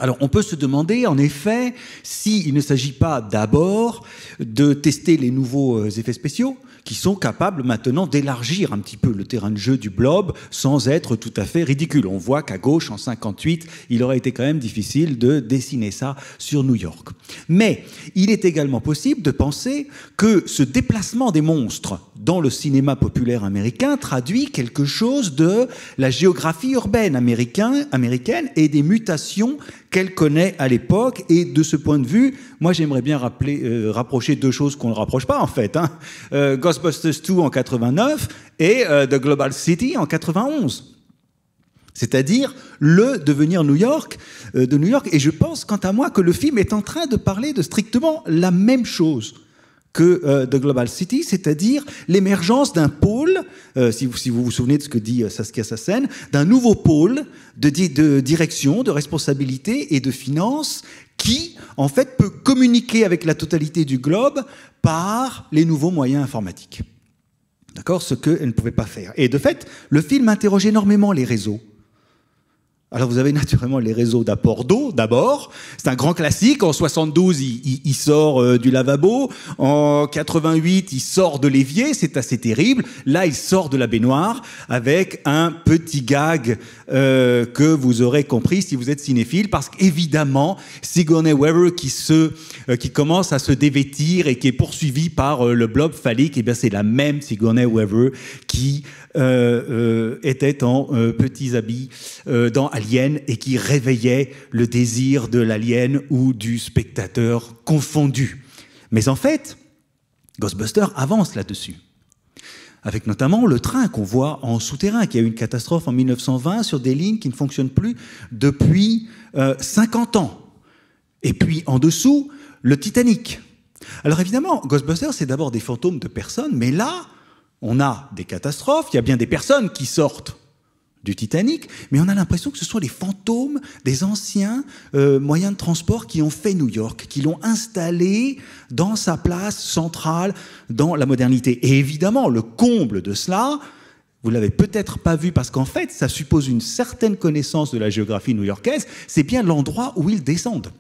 Speaker 1: Alors on peut se demander en effet s'il ne s'agit pas d'abord de tester les nouveaux euh, effets spéciaux, qui sont capables maintenant d'élargir un petit peu le terrain de jeu du blob sans être tout à fait ridicule. On voit qu'à gauche, en 58, il aurait été quand même difficile de dessiner ça sur New York. Mais il est également possible de penser que ce déplacement des monstres dans le cinéma populaire américain, traduit quelque chose de la géographie urbaine américaine et des mutations qu'elle connaît à l'époque. Et de ce point de vue, moi j'aimerais bien rappeler, euh, rapprocher deux choses qu'on ne rapproche pas en fait. Hein. Euh, Ghostbusters 2 en 89 et euh, The Global City en 91 c'est-à-dire le devenir New York de New York. Et je pense, quant à moi, que le film est en train de parler de strictement la même chose que The euh, Global City, c'est-à-dire l'émergence d'un pôle, euh, si, vous, si, vous, vous souvenez de ce que dit euh, Saskia Sassen, d'un nouveau pôle de, de direction, de responsabilité et de finance qui, en fait, peut communiquer avec la totalité du globe par les nouveaux moyens informatiques. D'accord Ce qu'elle ne pouvait pas faire. Et de fait, le film interroge énormément les réseaux. Alors vous avez naturellement les réseaux d'apport d'eau d'abord. C'est un grand classique. En 72, il, sort euh, du lavabo. En 88, il sort de l'évier. C'est assez terrible. Là, il sort de la baignoire avec un petit gag euh, que vous aurez compris si vous êtes cinéphile, parce qu'évidemment, Sigourney Weaver qui se, euh, qui commence à se dévêtir et qui est poursuivi par le blob phallique, et eh bien c'est la même Sigourney Weaver qui était en petits habits dans et qui réveillait le désir de l'alien ou du spectateur confondu. Mais en fait, Ghostbuster avance là-dessus. Avec notamment le train qu'on voit en souterrain, qui a eu une catastrophe en 1920 sur des lignes qui ne fonctionnent plus depuis 50 euh, ans. Et puis en dessous, le Titanic. Alors évidemment, Ghostbusters, c'est d'abord des fantômes de personnes, mais là, on a des catastrophes, il y a bien des personnes qui sortent du Titanic, mais on a l'impression que ce sont les fantômes des anciens euh, moyens de transport qui ont fait New York, qui l'ont installé dans sa place centrale dans la modernité. Et évidemment, le comble de cela, vous l'avez peut-être pas vu parce qu'en fait, ça suppose une certaine connaissance de la géographie new-yorkaise, c'est bien l'endroit où ils descendent,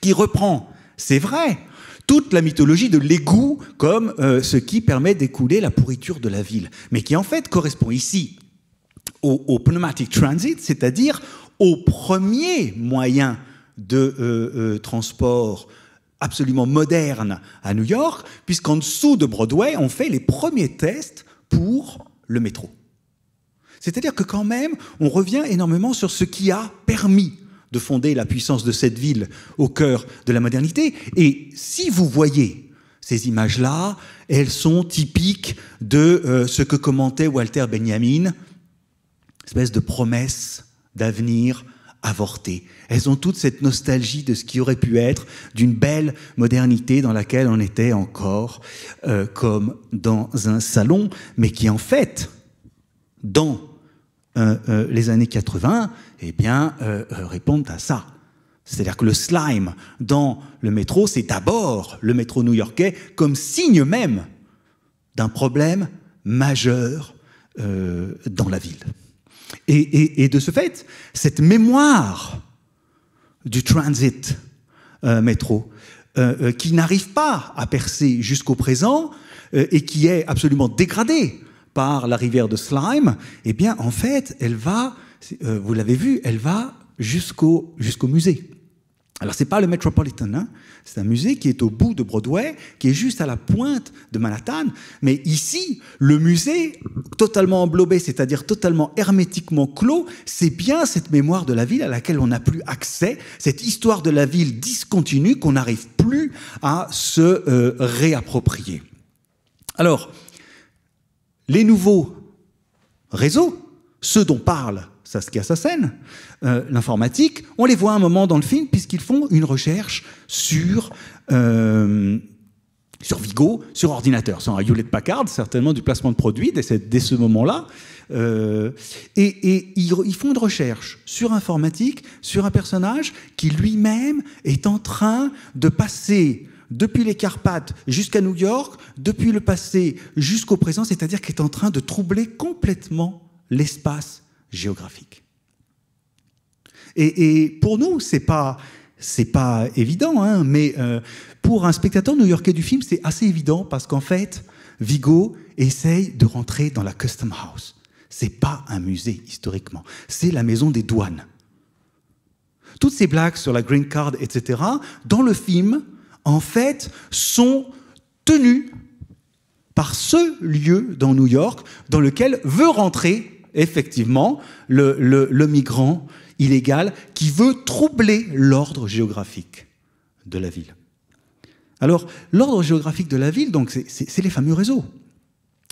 Speaker 1: qui reprend, c'est vrai, toute la mythologie de l'égout comme euh, ce qui permet d'écouler la pourriture de la ville, mais qui en fait correspond ici au, pneumatic transit, c'est-à-dire au premier moyen de euh, euh, transport absolument moderne à New York, puisqu'en dessous de Broadway, on fait les premiers tests pour le métro. C'est-à-dire que quand même, on revient énormément sur ce qui a permis de fonder la puissance de cette ville au cœur de la modernité. Et si vous voyez ces images-là, elles sont typiques de euh, ce que commentait Walter Benjamin espèce de promesses d'avenir avorté. Elles ont toute cette nostalgie de ce qui aurait pu être, d'une belle modernité dans laquelle on était encore euh, comme dans un salon, mais qui en fait, dans euh, euh, les années 80, eh bien, répondent à ça. C'est-à-dire que le slime dans le métro, c'est d'abord le métro new-yorkais comme signe même d'un problème majeur dans la ville. Et, de ce fait, cette mémoire du transit euh, métro, euh, euh, qui n'arrive pas à percer jusqu'au présent et qui est absolument dégradée par la rivière de Slime, eh bien, en fait, elle va, vous l'avez vu, elle va jusqu'au jusqu'au musée. Alors c'est pas le Metropolitan, hein. c'est un musée qui est au bout de Broadway, qui est juste à la pointe de Manhattan. Mais ici, le musée, totalement englobé, c'est-à-dire totalement hermétiquement clos, c'est bien cette mémoire de la ville à laquelle on n'a plus accès, cette histoire de la ville discontinue qu'on n'arrive plus à se euh, réapproprier. Alors, les nouveaux réseaux, ceux dont parle ça se casse scène. Euh, l'informatique, on les voit un moment dans le film puisqu'ils font une recherche sur, euh, sur Vigo, sur ordinateur, sur Hewlett Packard, certainement du placement de produits dès, dès ce moment-là. Euh, et, ils, font une recherche sur informatique, sur un personnage qui lui-même est en train de passer depuis les Carpates jusqu'à New York, depuis le passé jusqu'au présent, c'est-à-dire qui est en train de troubler complètement l'espace géographique. Et, pour nous, c'est pas c'est pas évident, hein, mais euh, pour un spectateur new-yorkais du film, c'est assez évident parce qu'en fait, Vigo essaye de rentrer dans la Custom House. C'est pas un musée historiquement, c'est la maison des douanes. Toutes ces blagues sur la green card, etc., dans le film, en fait, sont tenues par ce lieu dans New York dans lequel veut rentrer effectivement le, migrant illégal qui veut troubler l'ordre géographique de la ville. Alors, l'ordre géographique de la ville, donc, c'est les fameux réseaux.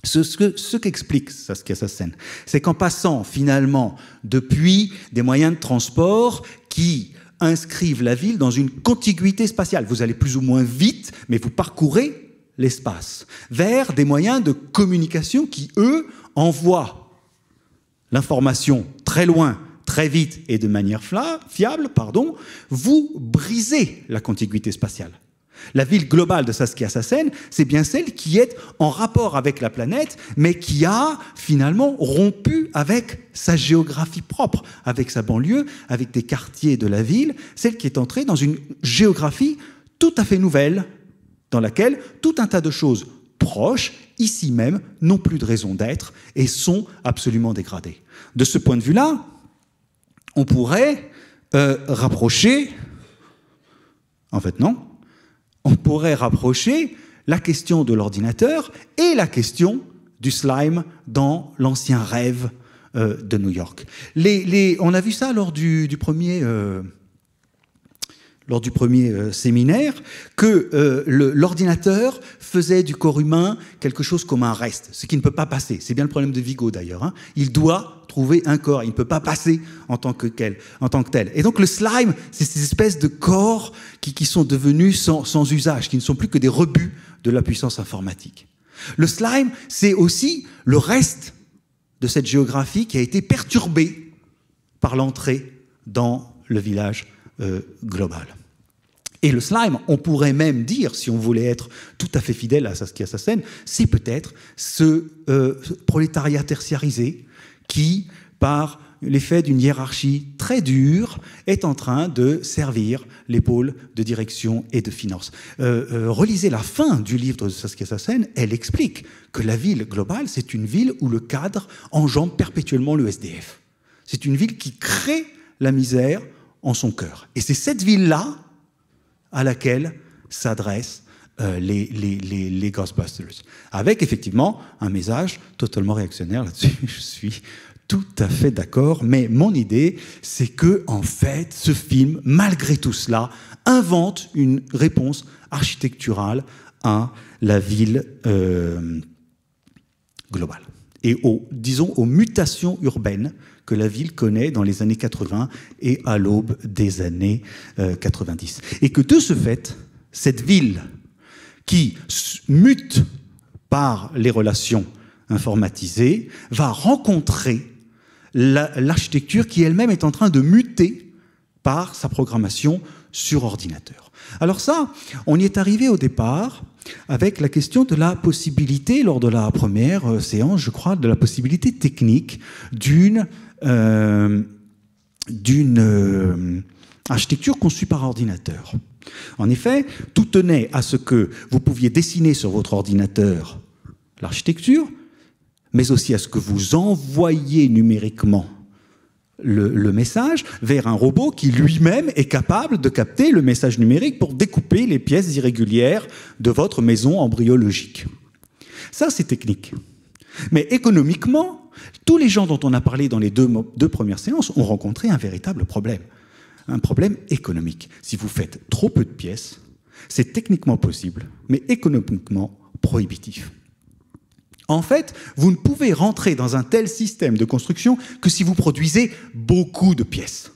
Speaker 1: Ce, ce, ce qu'explique scène, c'est qu'en passant finalement depuis des moyens de transport qui inscrivent la ville dans une contiguïté spatiale, vous allez plus ou moins vite, mais vous parcourez l'espace, vers des moyens de communication qui, eux, envoient l'information très loin, très vite et de manière fiable, pardon, vous brisez la contiguïté spatiale. La ville globale de Saskia-Sassen, c'est bien celle qui est en rapport avec la planète, mais qui a finalement rompu avec sa géographie propre, avec sa banlieue, avec des quartiers de la ville, celle qui est entrée dans une géographie tout à fait nouvelle, dans laquelle tout un tas de choses proches, ici même, n'ont plus de raison d'être et sont absolument dégradés. De ce point de vue-là, on pourrait euh, rapprocher, en fait non, on pourrait rapprocher la question de l'ordinateur et la question du slime dans l'ancien rêve euh, de New York. on a vu ça lors du, premier... Euh, lors du premier séminaire, que l'ordinateur faisait du corps humain quelque chose comme un reste, ce qui ne peut pas passer. C'est bien le problème de Vigo d'ailleurs. Hein. Il doit trouver un corps, il ne peut pas passer en tant que, en tant que tel. Et donc le slime, c'est ces espèces de corps qui, sont devenus sans, usage, qui ne sont plus que des rebuts de la puissance informatique. Le slime, c'est aussi le reste de cette géographie qui a été perturbée par l'entrée dans le village euh, global. Et le slime, on pourrait même dire, si on voulait être tout à fait fidèle à Saskia Sassen, c'est peut-être euh, ce prolétariat tertiarisé qui, par l'effet d'une hiérarchie très dure, est en train de servir l'épaule de direction et de finance. Euh, euh, relisez la fin du livre de Saskia Sassen, elle explique que la ville globale, c'est une ville où le cadre enjambe perpétuellement le SDF. C'est une ville qui crée la misère en son cœur. Et c'est cette ville-là à laquelle s'adressent euh, les, Ghostbusters. Avec effectivement un message totalement réactionnaire là-dessus, je suis tout à fait d'accord, mais mon idée, c'est que, en fait, ce film, malgré tout cela, invente une réponse architecturale à la ville euh, globale et aux, disons, aux mutations urbaines que la ville connaît dans les années 80 et à l'aube des années 90. Euh, et que de ce fait, cette ville qui mute par les relations informatisées va rencontrer l'architecture qui elle-même est en train de muter par sa programmation sur ordinateur. Alors ça, on y est arrivé au départ avec la question de la possibilité, lors de la première euh, séance, je crois, de la possibilité technique d'une euh, d'une euh, architecture conçue par ordinateur. En effet, tout tenait à ce que vous pouviez dessiner sur votre ordinateur l'architecture, mais aussi à ce que vous envoyiez numériquement le, message vers un robot qui lui-même est capable de capter le message numérique pour découper les pièces irrégulières de votre maison embryologique. Ça, c'est technique. Mais économiquement, tous les gens dont on a parlé dans les deux, premières séances ont rencontré un véritable problème, un problème économique. Si vous faites trop peu de pièces, c'est techniquement possible, mais économiquement prohibitif. En fait, vous ne pouvez rentrer dans un tel système de construction que si vous produisez beaucoup de pièces.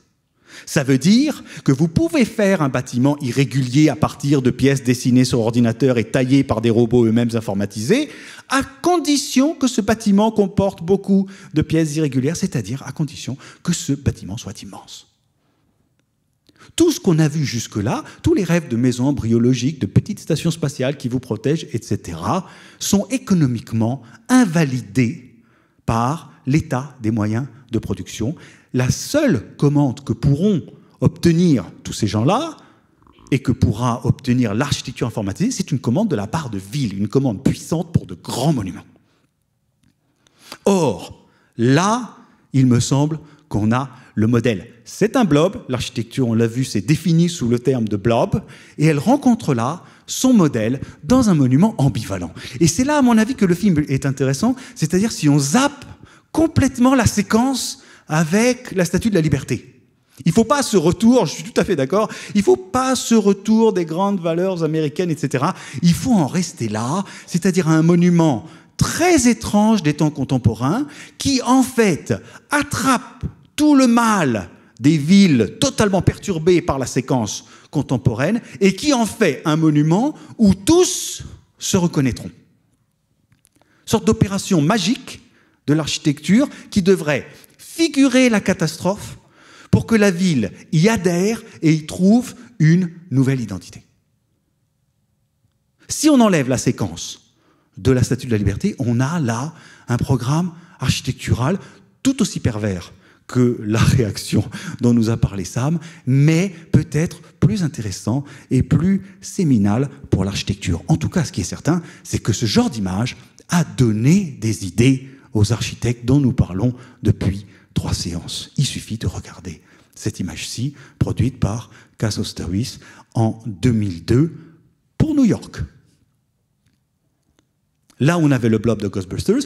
Speaker 1: Ça veut dire que vous pouvez faire un bâtiment irrégulier à partir de pièces dessinées sur ordinateur et taillées par des robots eux-mêmes informatisés, à condition que ce bâtiment comporte beaucoup de pièces irrégulières, c'est-à-dire à condition que ce bâtiment soit immense. Tout ce qu'on a vu jusque-là, tous les rêves de maisons embryologiques, de petites stations spatiales qui vous protègent, etc., sont économiquement invalidés par l'état des moyens de production, la seule commande que pourront obtenir tous ces gens-là et que pourra obtenir l'architecture informatisée, c'est une commande de la part de ville, une commande puissante pour de grands monuments. Or, là, il me semble qu'on a le modèle. C'est un blob, l'architecture, on l'a vu, c'est défini sous le terme de blob, et elle rencontre là son modèle dans un monument ambivalent. Et c'est là, à mon avis, que le film est intéressant, c'est-à-dire si on zappe complètement la séquence avec la statue de la liberté. Il ne faut pas ce retour, je suis tout à fait d'accord, il ne faut pas ce retour des grandes valeurs américaines, etc. Il faut en rester là, c'est-à-dire un monument très étrange des temps contemporains qui, en fait, attrape tout le mal des villes totalement perturbées par la séquence contemporaine et qui en fait un monument où tous se reconnaîtront. Sorte d'opération magique de l'architecture qui devrait figurer la catastrophe pour que la ville y adhère et y trouve une nouvelle identité. Si on enlève la séquence de la Statue de la Liberté, on a là un programme architectural tout aussi pervers que la réaction dont nous a parlé Sam, mais peut-être plus intéressant et plus séminal pour l'architecture. En tout cas, ce qui est certain, c'est que ce genre d'image a donné des idées aux architectes dont nous parlons depuis trois séances. Il suffit de regarder cette image-ci, produite par Cas Ostawis en 2002 pour New York. Là, on avait le blob de Ghostbusters.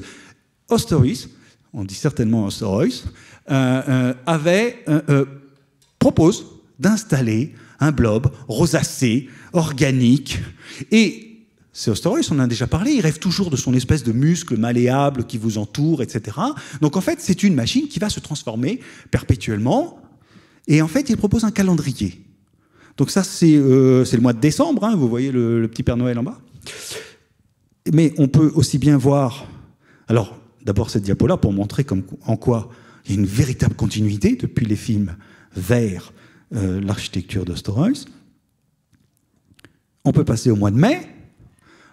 Speaker 1: Ostawis, on dit certainement Ostawis, euh, euh, avait, euh, propose d'installer un blob rosacé, organique, et c'est Osterholz, on en a déjà parlé, il rêve toujours de son espèce de muscle malléable qui vous entoure, etc. Donc en fait, c'est une machine qui va se transformer perpétuellement. Et en fait, il propose un calendrier. Donc ça, c'est euh, le mois de décembre, hein. vous voyez le, petit Père Noël en bas. Mais on peut aussi bien voir, alors d'abord cette diapo-là pour montrer comme, en quoi il y a une véritable continuité depuis les films vers l'architecture euh, l'architecture d'Osterholz. On peut passer au mois de mai,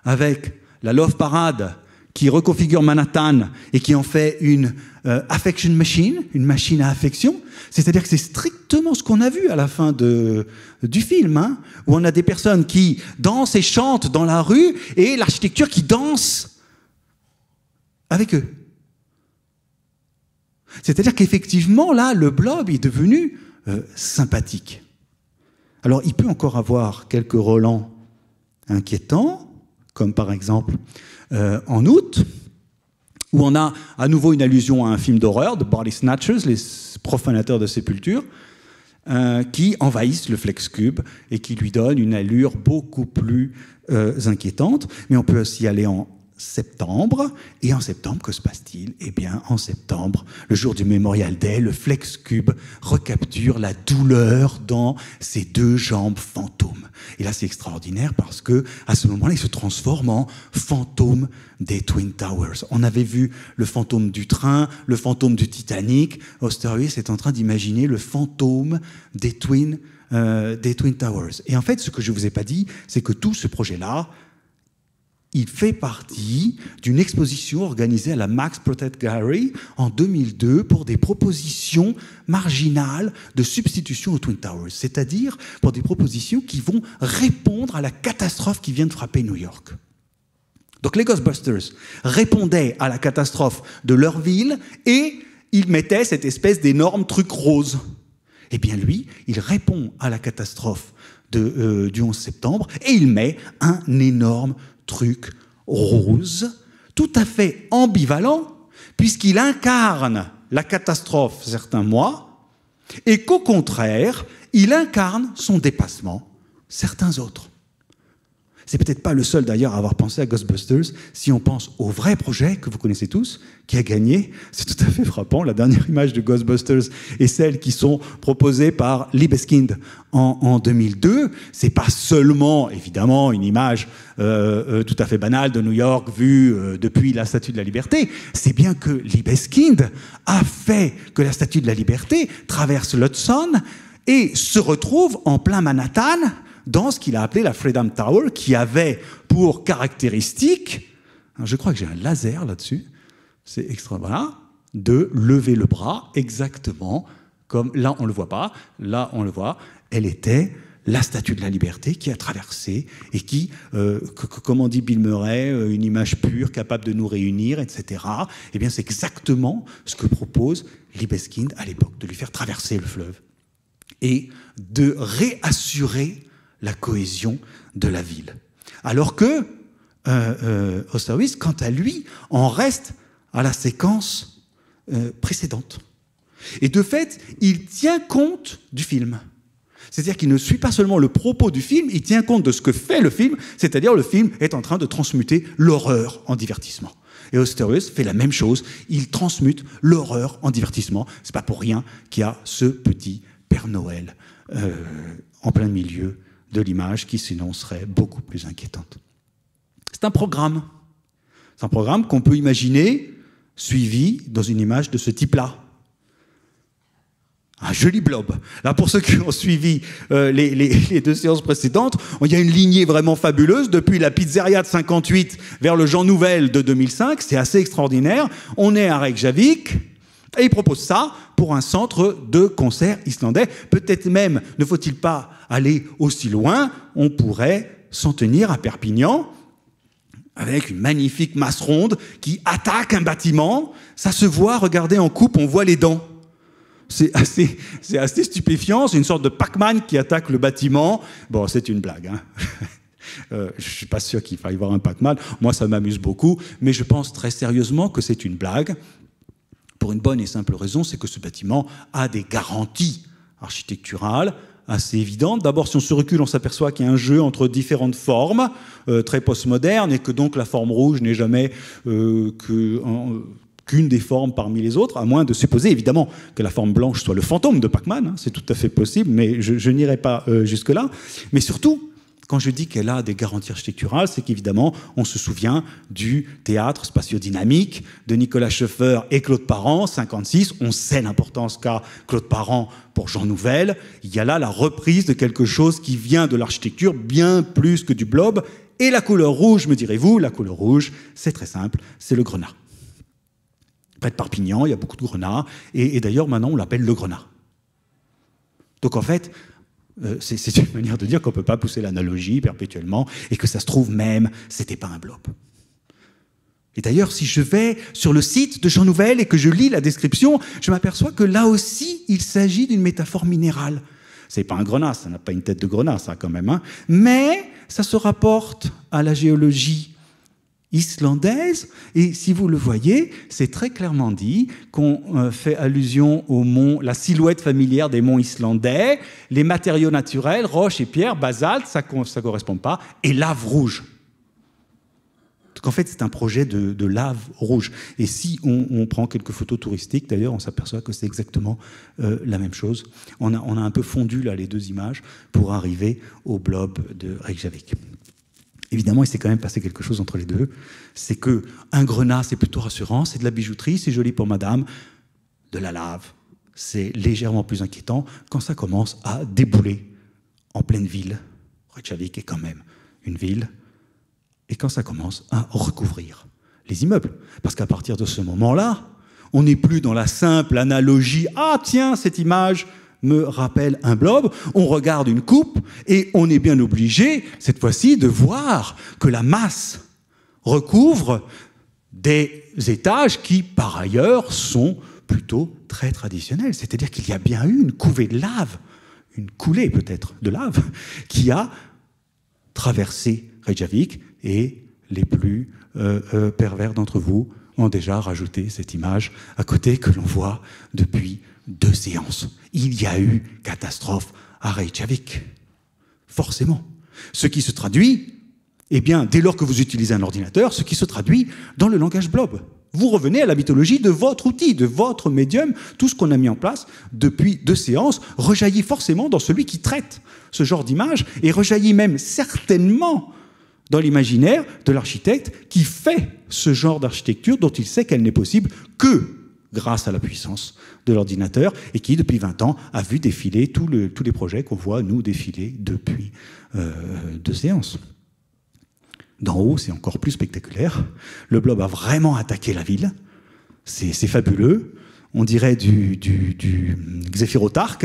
Speaker 1: avec la Love Parade qui reconfigure Manhattan et qui en fait une euh, affection machine, une machine à affection. C'est-à-dire que c'est strictement ce qu'on a vu à la fin de, du film, hein, où on a des personnes qui dansent et chantent dans la rue et l'architecture qui danse avec eux. C'est-à-dire qu'effectivement, là, le blob est devenu euh, sympathique. Alors, il peut encore avoir quelques relents inquiétants, comme par exemple euh, en août, où on a à nouveau une allusion à un film d'horreur, de Barley Snatchers, les profanateurs de sépultures, euh, qui envahissent le Flex Cube et qui lui donnent une allure beaucoup plus euh, inquiétante. Mais on peut aussi aller en septembre. Et en septembre, que se passe-t-il Eh bien, en septembre, le jour du mémorial Day, le Flex Cube recapture la douleur dans ses deux jambes fantômes. Et là, c'est extraordinaire parce que à ce moment-là, il se transforme en fantôme des Twin Towers. On avait vu le fantôme du train, le fantôme du Titanic. Austerlitz est en train d'imaginer le fantôme des Twin, euh, des Twin Towers. Et en fait, ce que je vous ai pas dit, c'est que tout ce projet-là, il fait partie d'une exposition organisée à la Max Protect Gallery en 2002 pour des propositions marginales de substitution aux Twin Towers, c'est-à-dire pour des propositions qui vont répondre à la catastrophe qui vient de frapper New York. Donc les Ghostbusters répondaient à la catastrophe de leur ville et ils mettaient cette espèce d'énorme truc rose. Eh bien lui, il répond à la catastrophe euh, du 11 septembre et il met un énorme truc rose, tout à fait ambivalent, puisqu'il incarne la catastrophe certains mois, et qu'au contraire, il incarne son dépassement certains autres. C'est peut-être pas le seul d'ailleurs à avoir pensé à Ghostbusters. Si on pense au vrai projet que vous connaissez tous, qui a gagné, c'est tout à fait frappant. La dernière image de Ghostbusters est celle qui sont proposées par Libeskind en, 2002. C'est pas seulement, évidemment, une image euh, euh, tout à fait banale de New York vue euh, depuis la Statue de la Liberté. C'est bien que Libeskind a fait que la Statue de la Liberté traverse l'Hudson et se retrouve en plein Manhattan dans ce qu'il a appelé la Freedom Tower, qui avait pour caractéristique, hein, je crois que j'ai un laser là-dessus, c'est extraordinaire, de lever le bras exactement comme là on ne le voit pas, là on le voit, elle était la statue de la liberté qui a traversé et qui, euh, comme en dit Bill Murray, euh, une image pure capable de nous réunir, etc. Eh bien, c'est exactement ce que propose Libeskind à l'époque, de lui faire traverser le fleuve et de réassurer la cohésion de la ville. Alors que euh, euh quant à lui, en reste à la séquence euh, précédente. Et de fait, il tient compte du film. C'est-à-dire qu'il ne suit pas seulement le propos du film, il tient compte de ce que fait le film, c'est-à-dire le film est en train de transmuter l'horreur en divertissement. Et Osterwitz fait la même chose, il transmute l'horreur en divertissement. C'est pas pour rien qu'il y a ce petit Père Noël euh, en plein milieu de l'image qui sinon serait beaucoup plus inquiétante. C'est un programme. C'est un programme qu'on peut imaginer suivi dans une image de ce type-là. Un joli blob. Là, pour ceux qui ont suivi euh, les, deux séances précédentes, il y a une lignée vraiment fabuleuse depuis la pizzeria de 58 vers le Jean Nouvel de 2005. C'est assez extraordinaire. On est à Reykjavik. Et il propose ça pour un centre de concert islandais. Peut-être même, ne faut-il pas aller aussi loin On pourrait s'en tenir à Perpignan avec une magnifique masse ronde qui attaque un bâtiment. Ça se voit, regardez en coupe, on voit les dents. C'est assez, assez, stupéfiant, c'est une sorte de Pac-Man qui attaque le bâtiment. Bon, c'est une blague. Hein. Euh, je ne suis pas sûr qu'il faille voir un Pac-Man. Moi, ça m'amuse beaucoup, mais je pense très sérieusement que c'est une blague pour une bonne et simple raison, c'est que ce bâtiment a des garanties architecturales assez évidentes. D'abord, si on se recule, on s'aperçoit qu'il y a un jeu entre différentes formes, euh, très postmodernes, et que donc la forme rouge n'est jamais euh, que... Euh, qu'une des formes parmi les autres, à moins de supposer évidemment que la forme blanche soit le fantôme de Pac-Man, hein, c'est tout à fait possible, mais je, n'irai pas jusque-là. Mais surtout, quand je dis qu'elle a des garanties architecturales, c'est qu'évidemment, on se souvient du théâtre spatio-dynamique de Nicolas Schoeffer et Claude Parent, 56. On sait l'importance qu'a Claude Parent pour Jean Nouvel. Il y a là la reprise de quelque chose qui vient de l'architecture bien plus que du blob. Et la couleur rouge, me direz-vous, la couleur rouge, c'est très simple, c'est le grenat. Près de Parpignan, il y a beaucoup de grenats, et, et d'ailleurs maintenant on l'appelle le grenat. Donc en fait, euh, c'est une manière de dire qu'on ne peut pas pousser l'analogie perpétuellement et que ça se trouve même, c'était pas un blob. Et d'ailleurs, si je vais sur le site de Jean Nouvel et que je lis la description, je m'aperçois que là aussi, il s'agit d'une métaphore minérale. C'est pas un grenat, ça n'a pas une tête de grenat, ça hein, quand même, hein. mais ça se rapporte à la géologie islandaise. Et si vous le voyez, c'est très clairement dit qu'on euh, fait allusion au mont, la silhouette familière des monts islandais, les matériaux naturels, roches et pierres, basalte, ça ne correspond pas, et lave rouge. Donc en fait, c'est un projet de, lave rouge. Et si on, prend quelques photos touristiques, d'ailleurs, on s'aperçoit que c'est exactement euh, la même chose. On a, on a un peu fondu là les deux images pour arriver au blob de Reykjavik. Évidemment, il s'est quand même passé quelque chose entre les deux. C'est que un grenat, c'est plutôt rassurant, c'est de la bijouterie, c'est joli pour madame. De la lave, c'est légèrement plus inquiétant quand ça commence à débouler en pleine ville. Reykjavik est quand même une ville. Et quand ça commence à recouvrir les immeubles. Parce qu'à partir de ce moment-là, on n'est plus dans la simple analogie Ah, tiens, cette image me rappelle un blob, on regarde une coupe et on est bien obligé, cette fois-ci, de voir que la masse recouvre des étages qui, par ailleurs, sont plutôt très traditionnels. C'est-à-dire qu'il y a bien eu une couvée de lave, une coulée peut-être de lave, qui a traversé Reykjavik et les plus euh, euh, pervers d'entre vous ont déjà rajouté cette image à côté que l'on voit depuis deux séances. Il y a eu catastrophe à Reykjavik. Forcément. Ce qui se traduit, eh bien, dès lors que vous utilisez un ordinateur, ce qui se traduit dans le langage blob. Vous revenez à la mythologie de votre outil, de votre médium. Tout ce qu'on a mis en place depuis deux séances rejaillit forcément dans celui qui traite ce genre d'image et rejaillit même certainement dans l'imaginaire de l'architecte qui fait ce genre d'architecture dont il sait qu'elle n'est possible que grâce à la puissance de l'ordinateur et qui, depuis 20 ans, a vu défiler tous les projets qu'on voit, nous, défiler depuis euh, deux séances. D'en haut, c'est encore plus spectaculaire. Le blob a vraiment attaqué la ville. C'est fabuleux. On dirait du, du,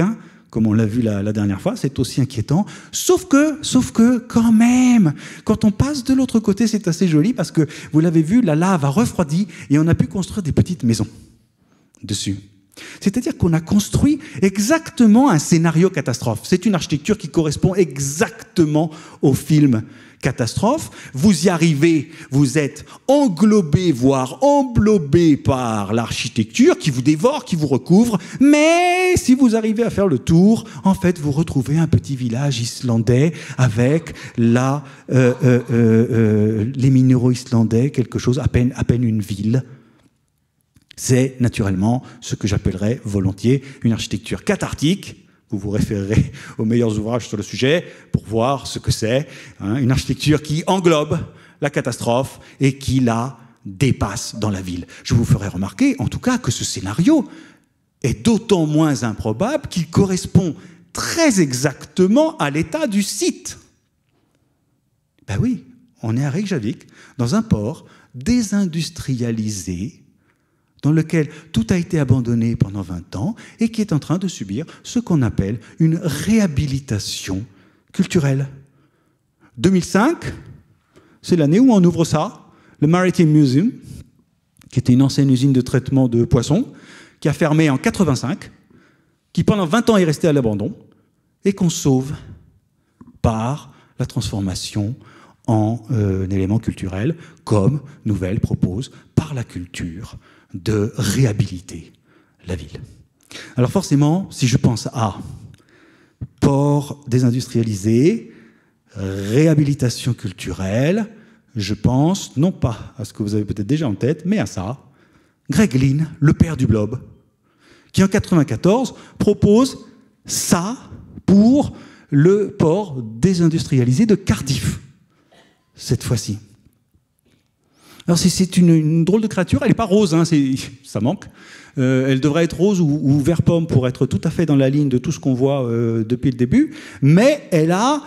Speaker 1: hein, comme on l'a vu la, la, dernière fois. C'est aussi inquiétant. Sauf que, sauf que, quand même, quand on passe de l'autre côté, c'est assez joli parce que, vous l'avez vu, la lave a refroidi et on a pu construire des petites maisons dessus. C'est-à-dire qu'on a construit exactement un scénario catastrophe. C'est une architecture qui correspond exactement au film catastrophe. Vous y arrivez, vous êtes englobé, voire englobé par l'architecture qui vous dévore, qui vous recouvre. Mais si vous arrivez à faire le tour, en fait, vous retrouvez un petit village islandais avec la, euh, euh, euh, les minéraux islandais, quelque chose, à peine, à peine une ville. C'est naturellement ce que j'appellerais volontiers une architecture cathartique. Vous vous référerez aux meilleurs ouvrages sur le sujet pour voir ce que c'est. Hein, une architecture qui englobe la catastrophe et qui la dépasse dans la ville. Je vous ferai remarquer, en tout cas, que ce scénario est d'autant moins improbable qu'il correspond très exactement à l'état du site. Ben oui, on est à Reykjavik, dans un port désindustrialisé, dans lequel tout a été abandonné pendant 20 ans et qui est en train de subir ce qu'on appelle une réhabilitation culturelle. 2005, c'est l'année où on ouvre ça, le Maritime Museum, qui était une ancienne usine de traitement de poissons, qui a fermé en 85, qui pendant 20 ans est resté à l'abandon, et qu'on sauve par la transformation en euh, un élément culturel, comme Nouvelle propose, par la culture, de réhabiliter la ville. Alors forcément, si je pense à port désindustrialisé, réhabilitation culturelle, je pense non pas à ce que vous avez peut-être déjà en tête, mais à ça. Greg Lynn, le père du blob, qui en 1994 propose ça pour le port désindustrialisé de Cardiff, cette fois-ci. Alors c'est une, drôle de créature, elle n'est pas rose, hein, ça manque. Euh, elle devrait être rose ou, vert pomme pour être tout à fait dans la ligne de tout ce qu'on voit euh, depuis le début, mais elle a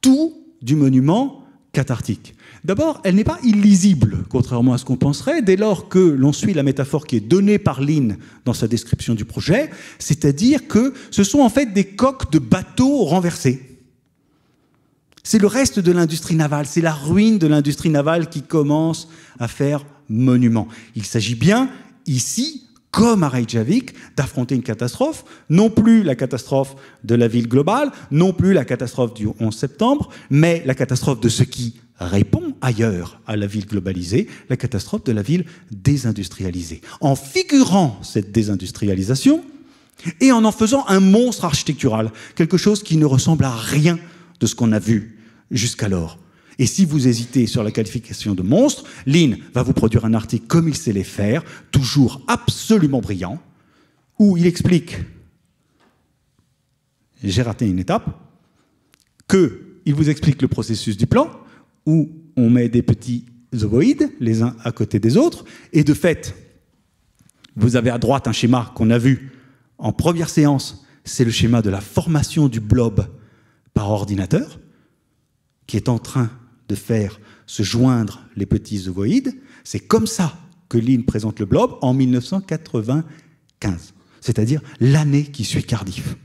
Speaker 1: tout du monument cathartique. D'abord, elle n'est pas illisible, contrairement à ce qu'on penserait, dès lors que l'on suit la métaphore qui est donnée par Lynn dans sa description du projet, c'est-à-dire que ce sont en fait des coques de bateaux renversés. C'est le reste de l'industrie navale, c'est la ruine de l'industrie navale qui commence à faire monument. Il s'agit bien, ici, comme à Reykjavik, d'affronter une catastrophe, non plus la catastrophe de la ville globale, non plus la catastrophe du 11 septembre, mais la catastrophe de ce qui répond ailleurs à la ville globalisée, la catastrophe de la ville désindustrialisée. En figurant cette désindustrialisation et en en faisant un monstre architectural, quelque chose qui ne ressemble à rien de ce qu'on a vu jusqu'alors. Et si vous hésitez sur la qualification de monstre, Lynn va vous produire un article comme il sait les faire, toujours absolument brillant, où il explique, j'ai raté une étape, qu'il vous explique le processus du plan, où on met des petits ovoïdes les uns à côté des autres, et de fait, vous avez à droite un schéma qu'on a vu en première séance, c'est le schéma de la formation du blob par ordinateur qui est en train de faire se joindre les petits ovoïdes. C'est comme ça que Lynn présente le blob en 1995, c'est-à-dire l'année qui suit Cardiff.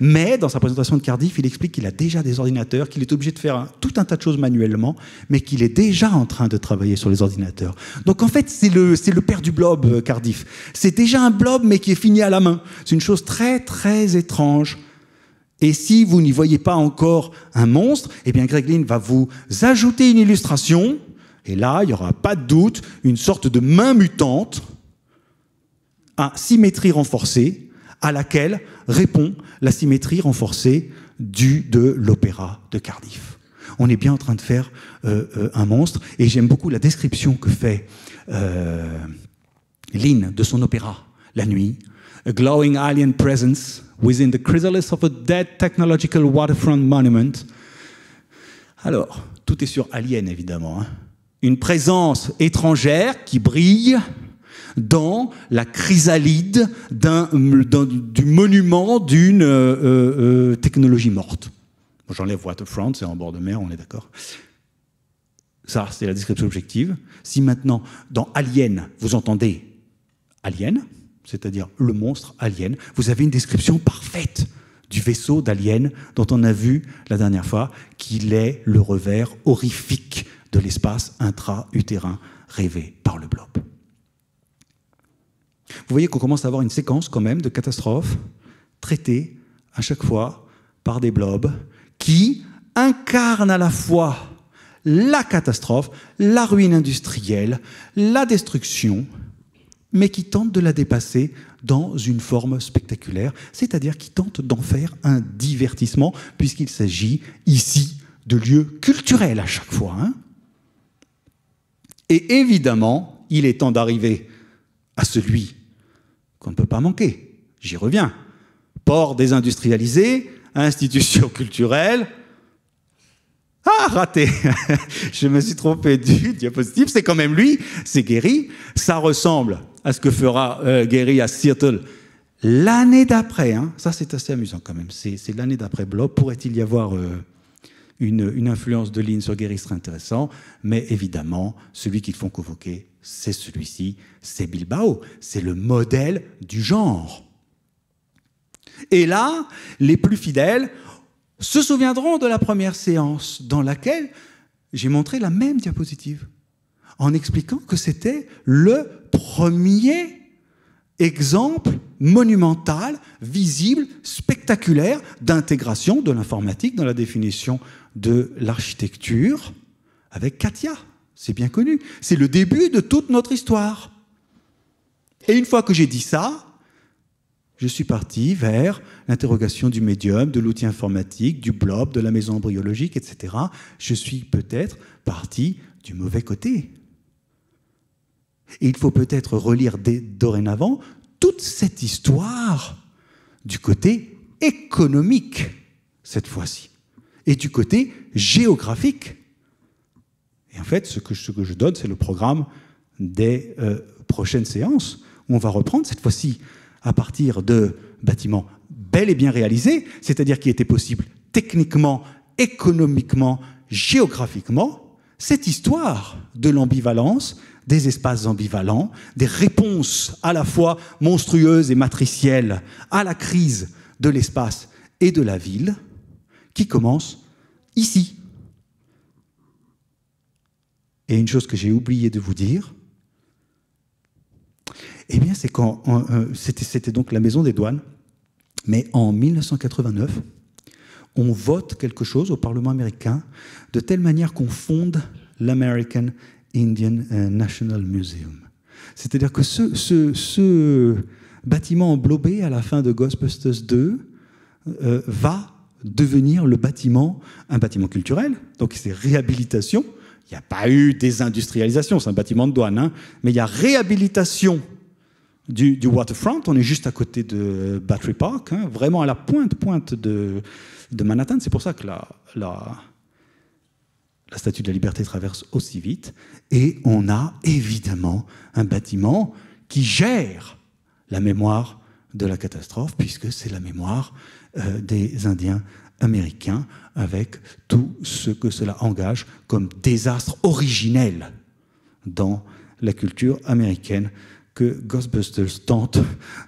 Speaker 1: Mais dans sa présentation de Cardiff, il explique qu'il a déjà des ordinateurs, qu'il est obligé de faire tout un tas de choses manuellement, mais qu'il est déjà en train de travailler sur les ordinateurs. Donc en fait, c'est le, le père du blob, euh, Cardiff. C'est déjà un blob, mais qui est fini à la main. C'est une chose très, très étrange et si vous n'y voyez pas encore un monstre, eh bien Greg Lynn va vous ajouter une illustration, et là, il n'y aura pas de doute, une sorte de main mutante à symétrie renforcée, à laquelle répond la symétrie renforcée du, de l'opéra de Cardiff. On est bien en train de faire euh, euh, un monstre, et j'aime beaucoup la description que fait euh, Lynn de son opéra la nuit. A glowing alien presence within the chrysalis of a dead technological waterfront monument. Alors, tout est sur Alien, évidemment. Hein. Une présence étrangère qui brille dans la chrysalide d'un, du monument d'une euh, euh, euh, technologie morte. J'enlève Waterfront, c'est en bord de mer, on est d'accord. Ça, c'est la description objective. Si maintenant, dans Alien, vous entendez Alien, c'est-à-dire le monstre alien, vous avez une description parfaite du vaisseau d'Alien dont on a vu la dernière fois qu'il est le revers horrifique de l'espace intra-utérin rêvé par le blob. Vous voyez qu'on commence à avoir une séquence quand même de catastrophes traitées à chaque fois par des blobs qui incarnent à la fois la catastrophe, la ruine industrielle, la destruction, mais qui tente de la dépasser dans une forme spectaculaire, c'est-à-dire qui tente d'en faire un divertissement, puisqu'il s'agit ici de lieux culturels à chaque fois. Hein. Et évidemment, il est temps d'arriver à celui qu'on ne peut pas manquer. J'y reviens. Port désindustrialisé, institution culturelle, ah, raté Je me suis trompé du diapositive, c'est quand même lui, c'est guéri. Ça ressemble à ce que fera euh, Gary à Seattle. L'année d'après, hein, ça c'est assez amusant quand même, c'est l'année d'après Blob, pourrait-il y avoir euh, une, influence de Lynn sur Gary serait intéressant, mais évidemment, celui qu'ils font convoquer, c'est celui-ci, c'est Bilbao, c'est le modèle du genre. Et là, les plus fidèles se souviendront de la première séance dans laquelle j'ai montré la même diapositive en expliquant que c'était le premier exemple monumental, visible, spectaculaire d'intégration de l'informatique dans la définition de l'architecture avec Katia. C'est bien connu. C'est le début de toute notre histoire. Et une fois que j'ai dit ça, je suis parti vers l'interrogation du médium, de l'outil informatique, du blob, de la maison embryologique, etc. Je suis peut-être parti du mauvais côté. Et il faut peut-être relire dès, dorénavant toute cette histoire du côté économique, cette fois-ci, et du côté géographique. Et en fait, ce que, je donne, c'est le programme des euh, prochaines séances, où on va reprendre, cette fois-ci, à partir de bâtiments bel et bien réalisés, c'est-à-dire qui étaient possibles techniquement, économiquement, géographiquement, cette histoire de l'ambivalence, des espaces ambivalents, des réponses à la fois monstrueuses et matricielles à la crise de l'espace et de la ville, qui commence ici. Et une chose que j'ai oublié de vous dire, eh bien, c'est quand euh, euh, c'était donc la maison des douanes, mais en 1989, on vote quelque chose au Parlement américain de telle manière qu'on fonde l'American Indian euh, National Museum. C'est-à-dire que ce, ce, ce, bâtiment emblobé à la fin de Ghostbusters 2 euh, va devenir le bâtiment, un bâtiment culturel, donc c'est réhabilitation. Il n'y a pas eu industrialisations. c'est un bâtiment de douane, hein. mais il y a réhabilitation du, du, waterfront. On est juste à côté de Battery Park, hein. vraiment à la pointe, pointe de, de Manhattan. C'est pour ça que la, la, la Statue de la Liberté traverse aussi vite. Et on a évidemment un bâtiment qui gère la mémoire de la catastrophe, puisque c'est la mémoire euh, des Indiens américains, avec tout ce que cela engage comme désastre originel dans la culture américaine que Ghostbusters tente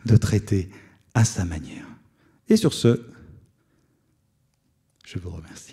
Speaker 1: de traiter à sa manière. Et sur ce, Je vous remercie.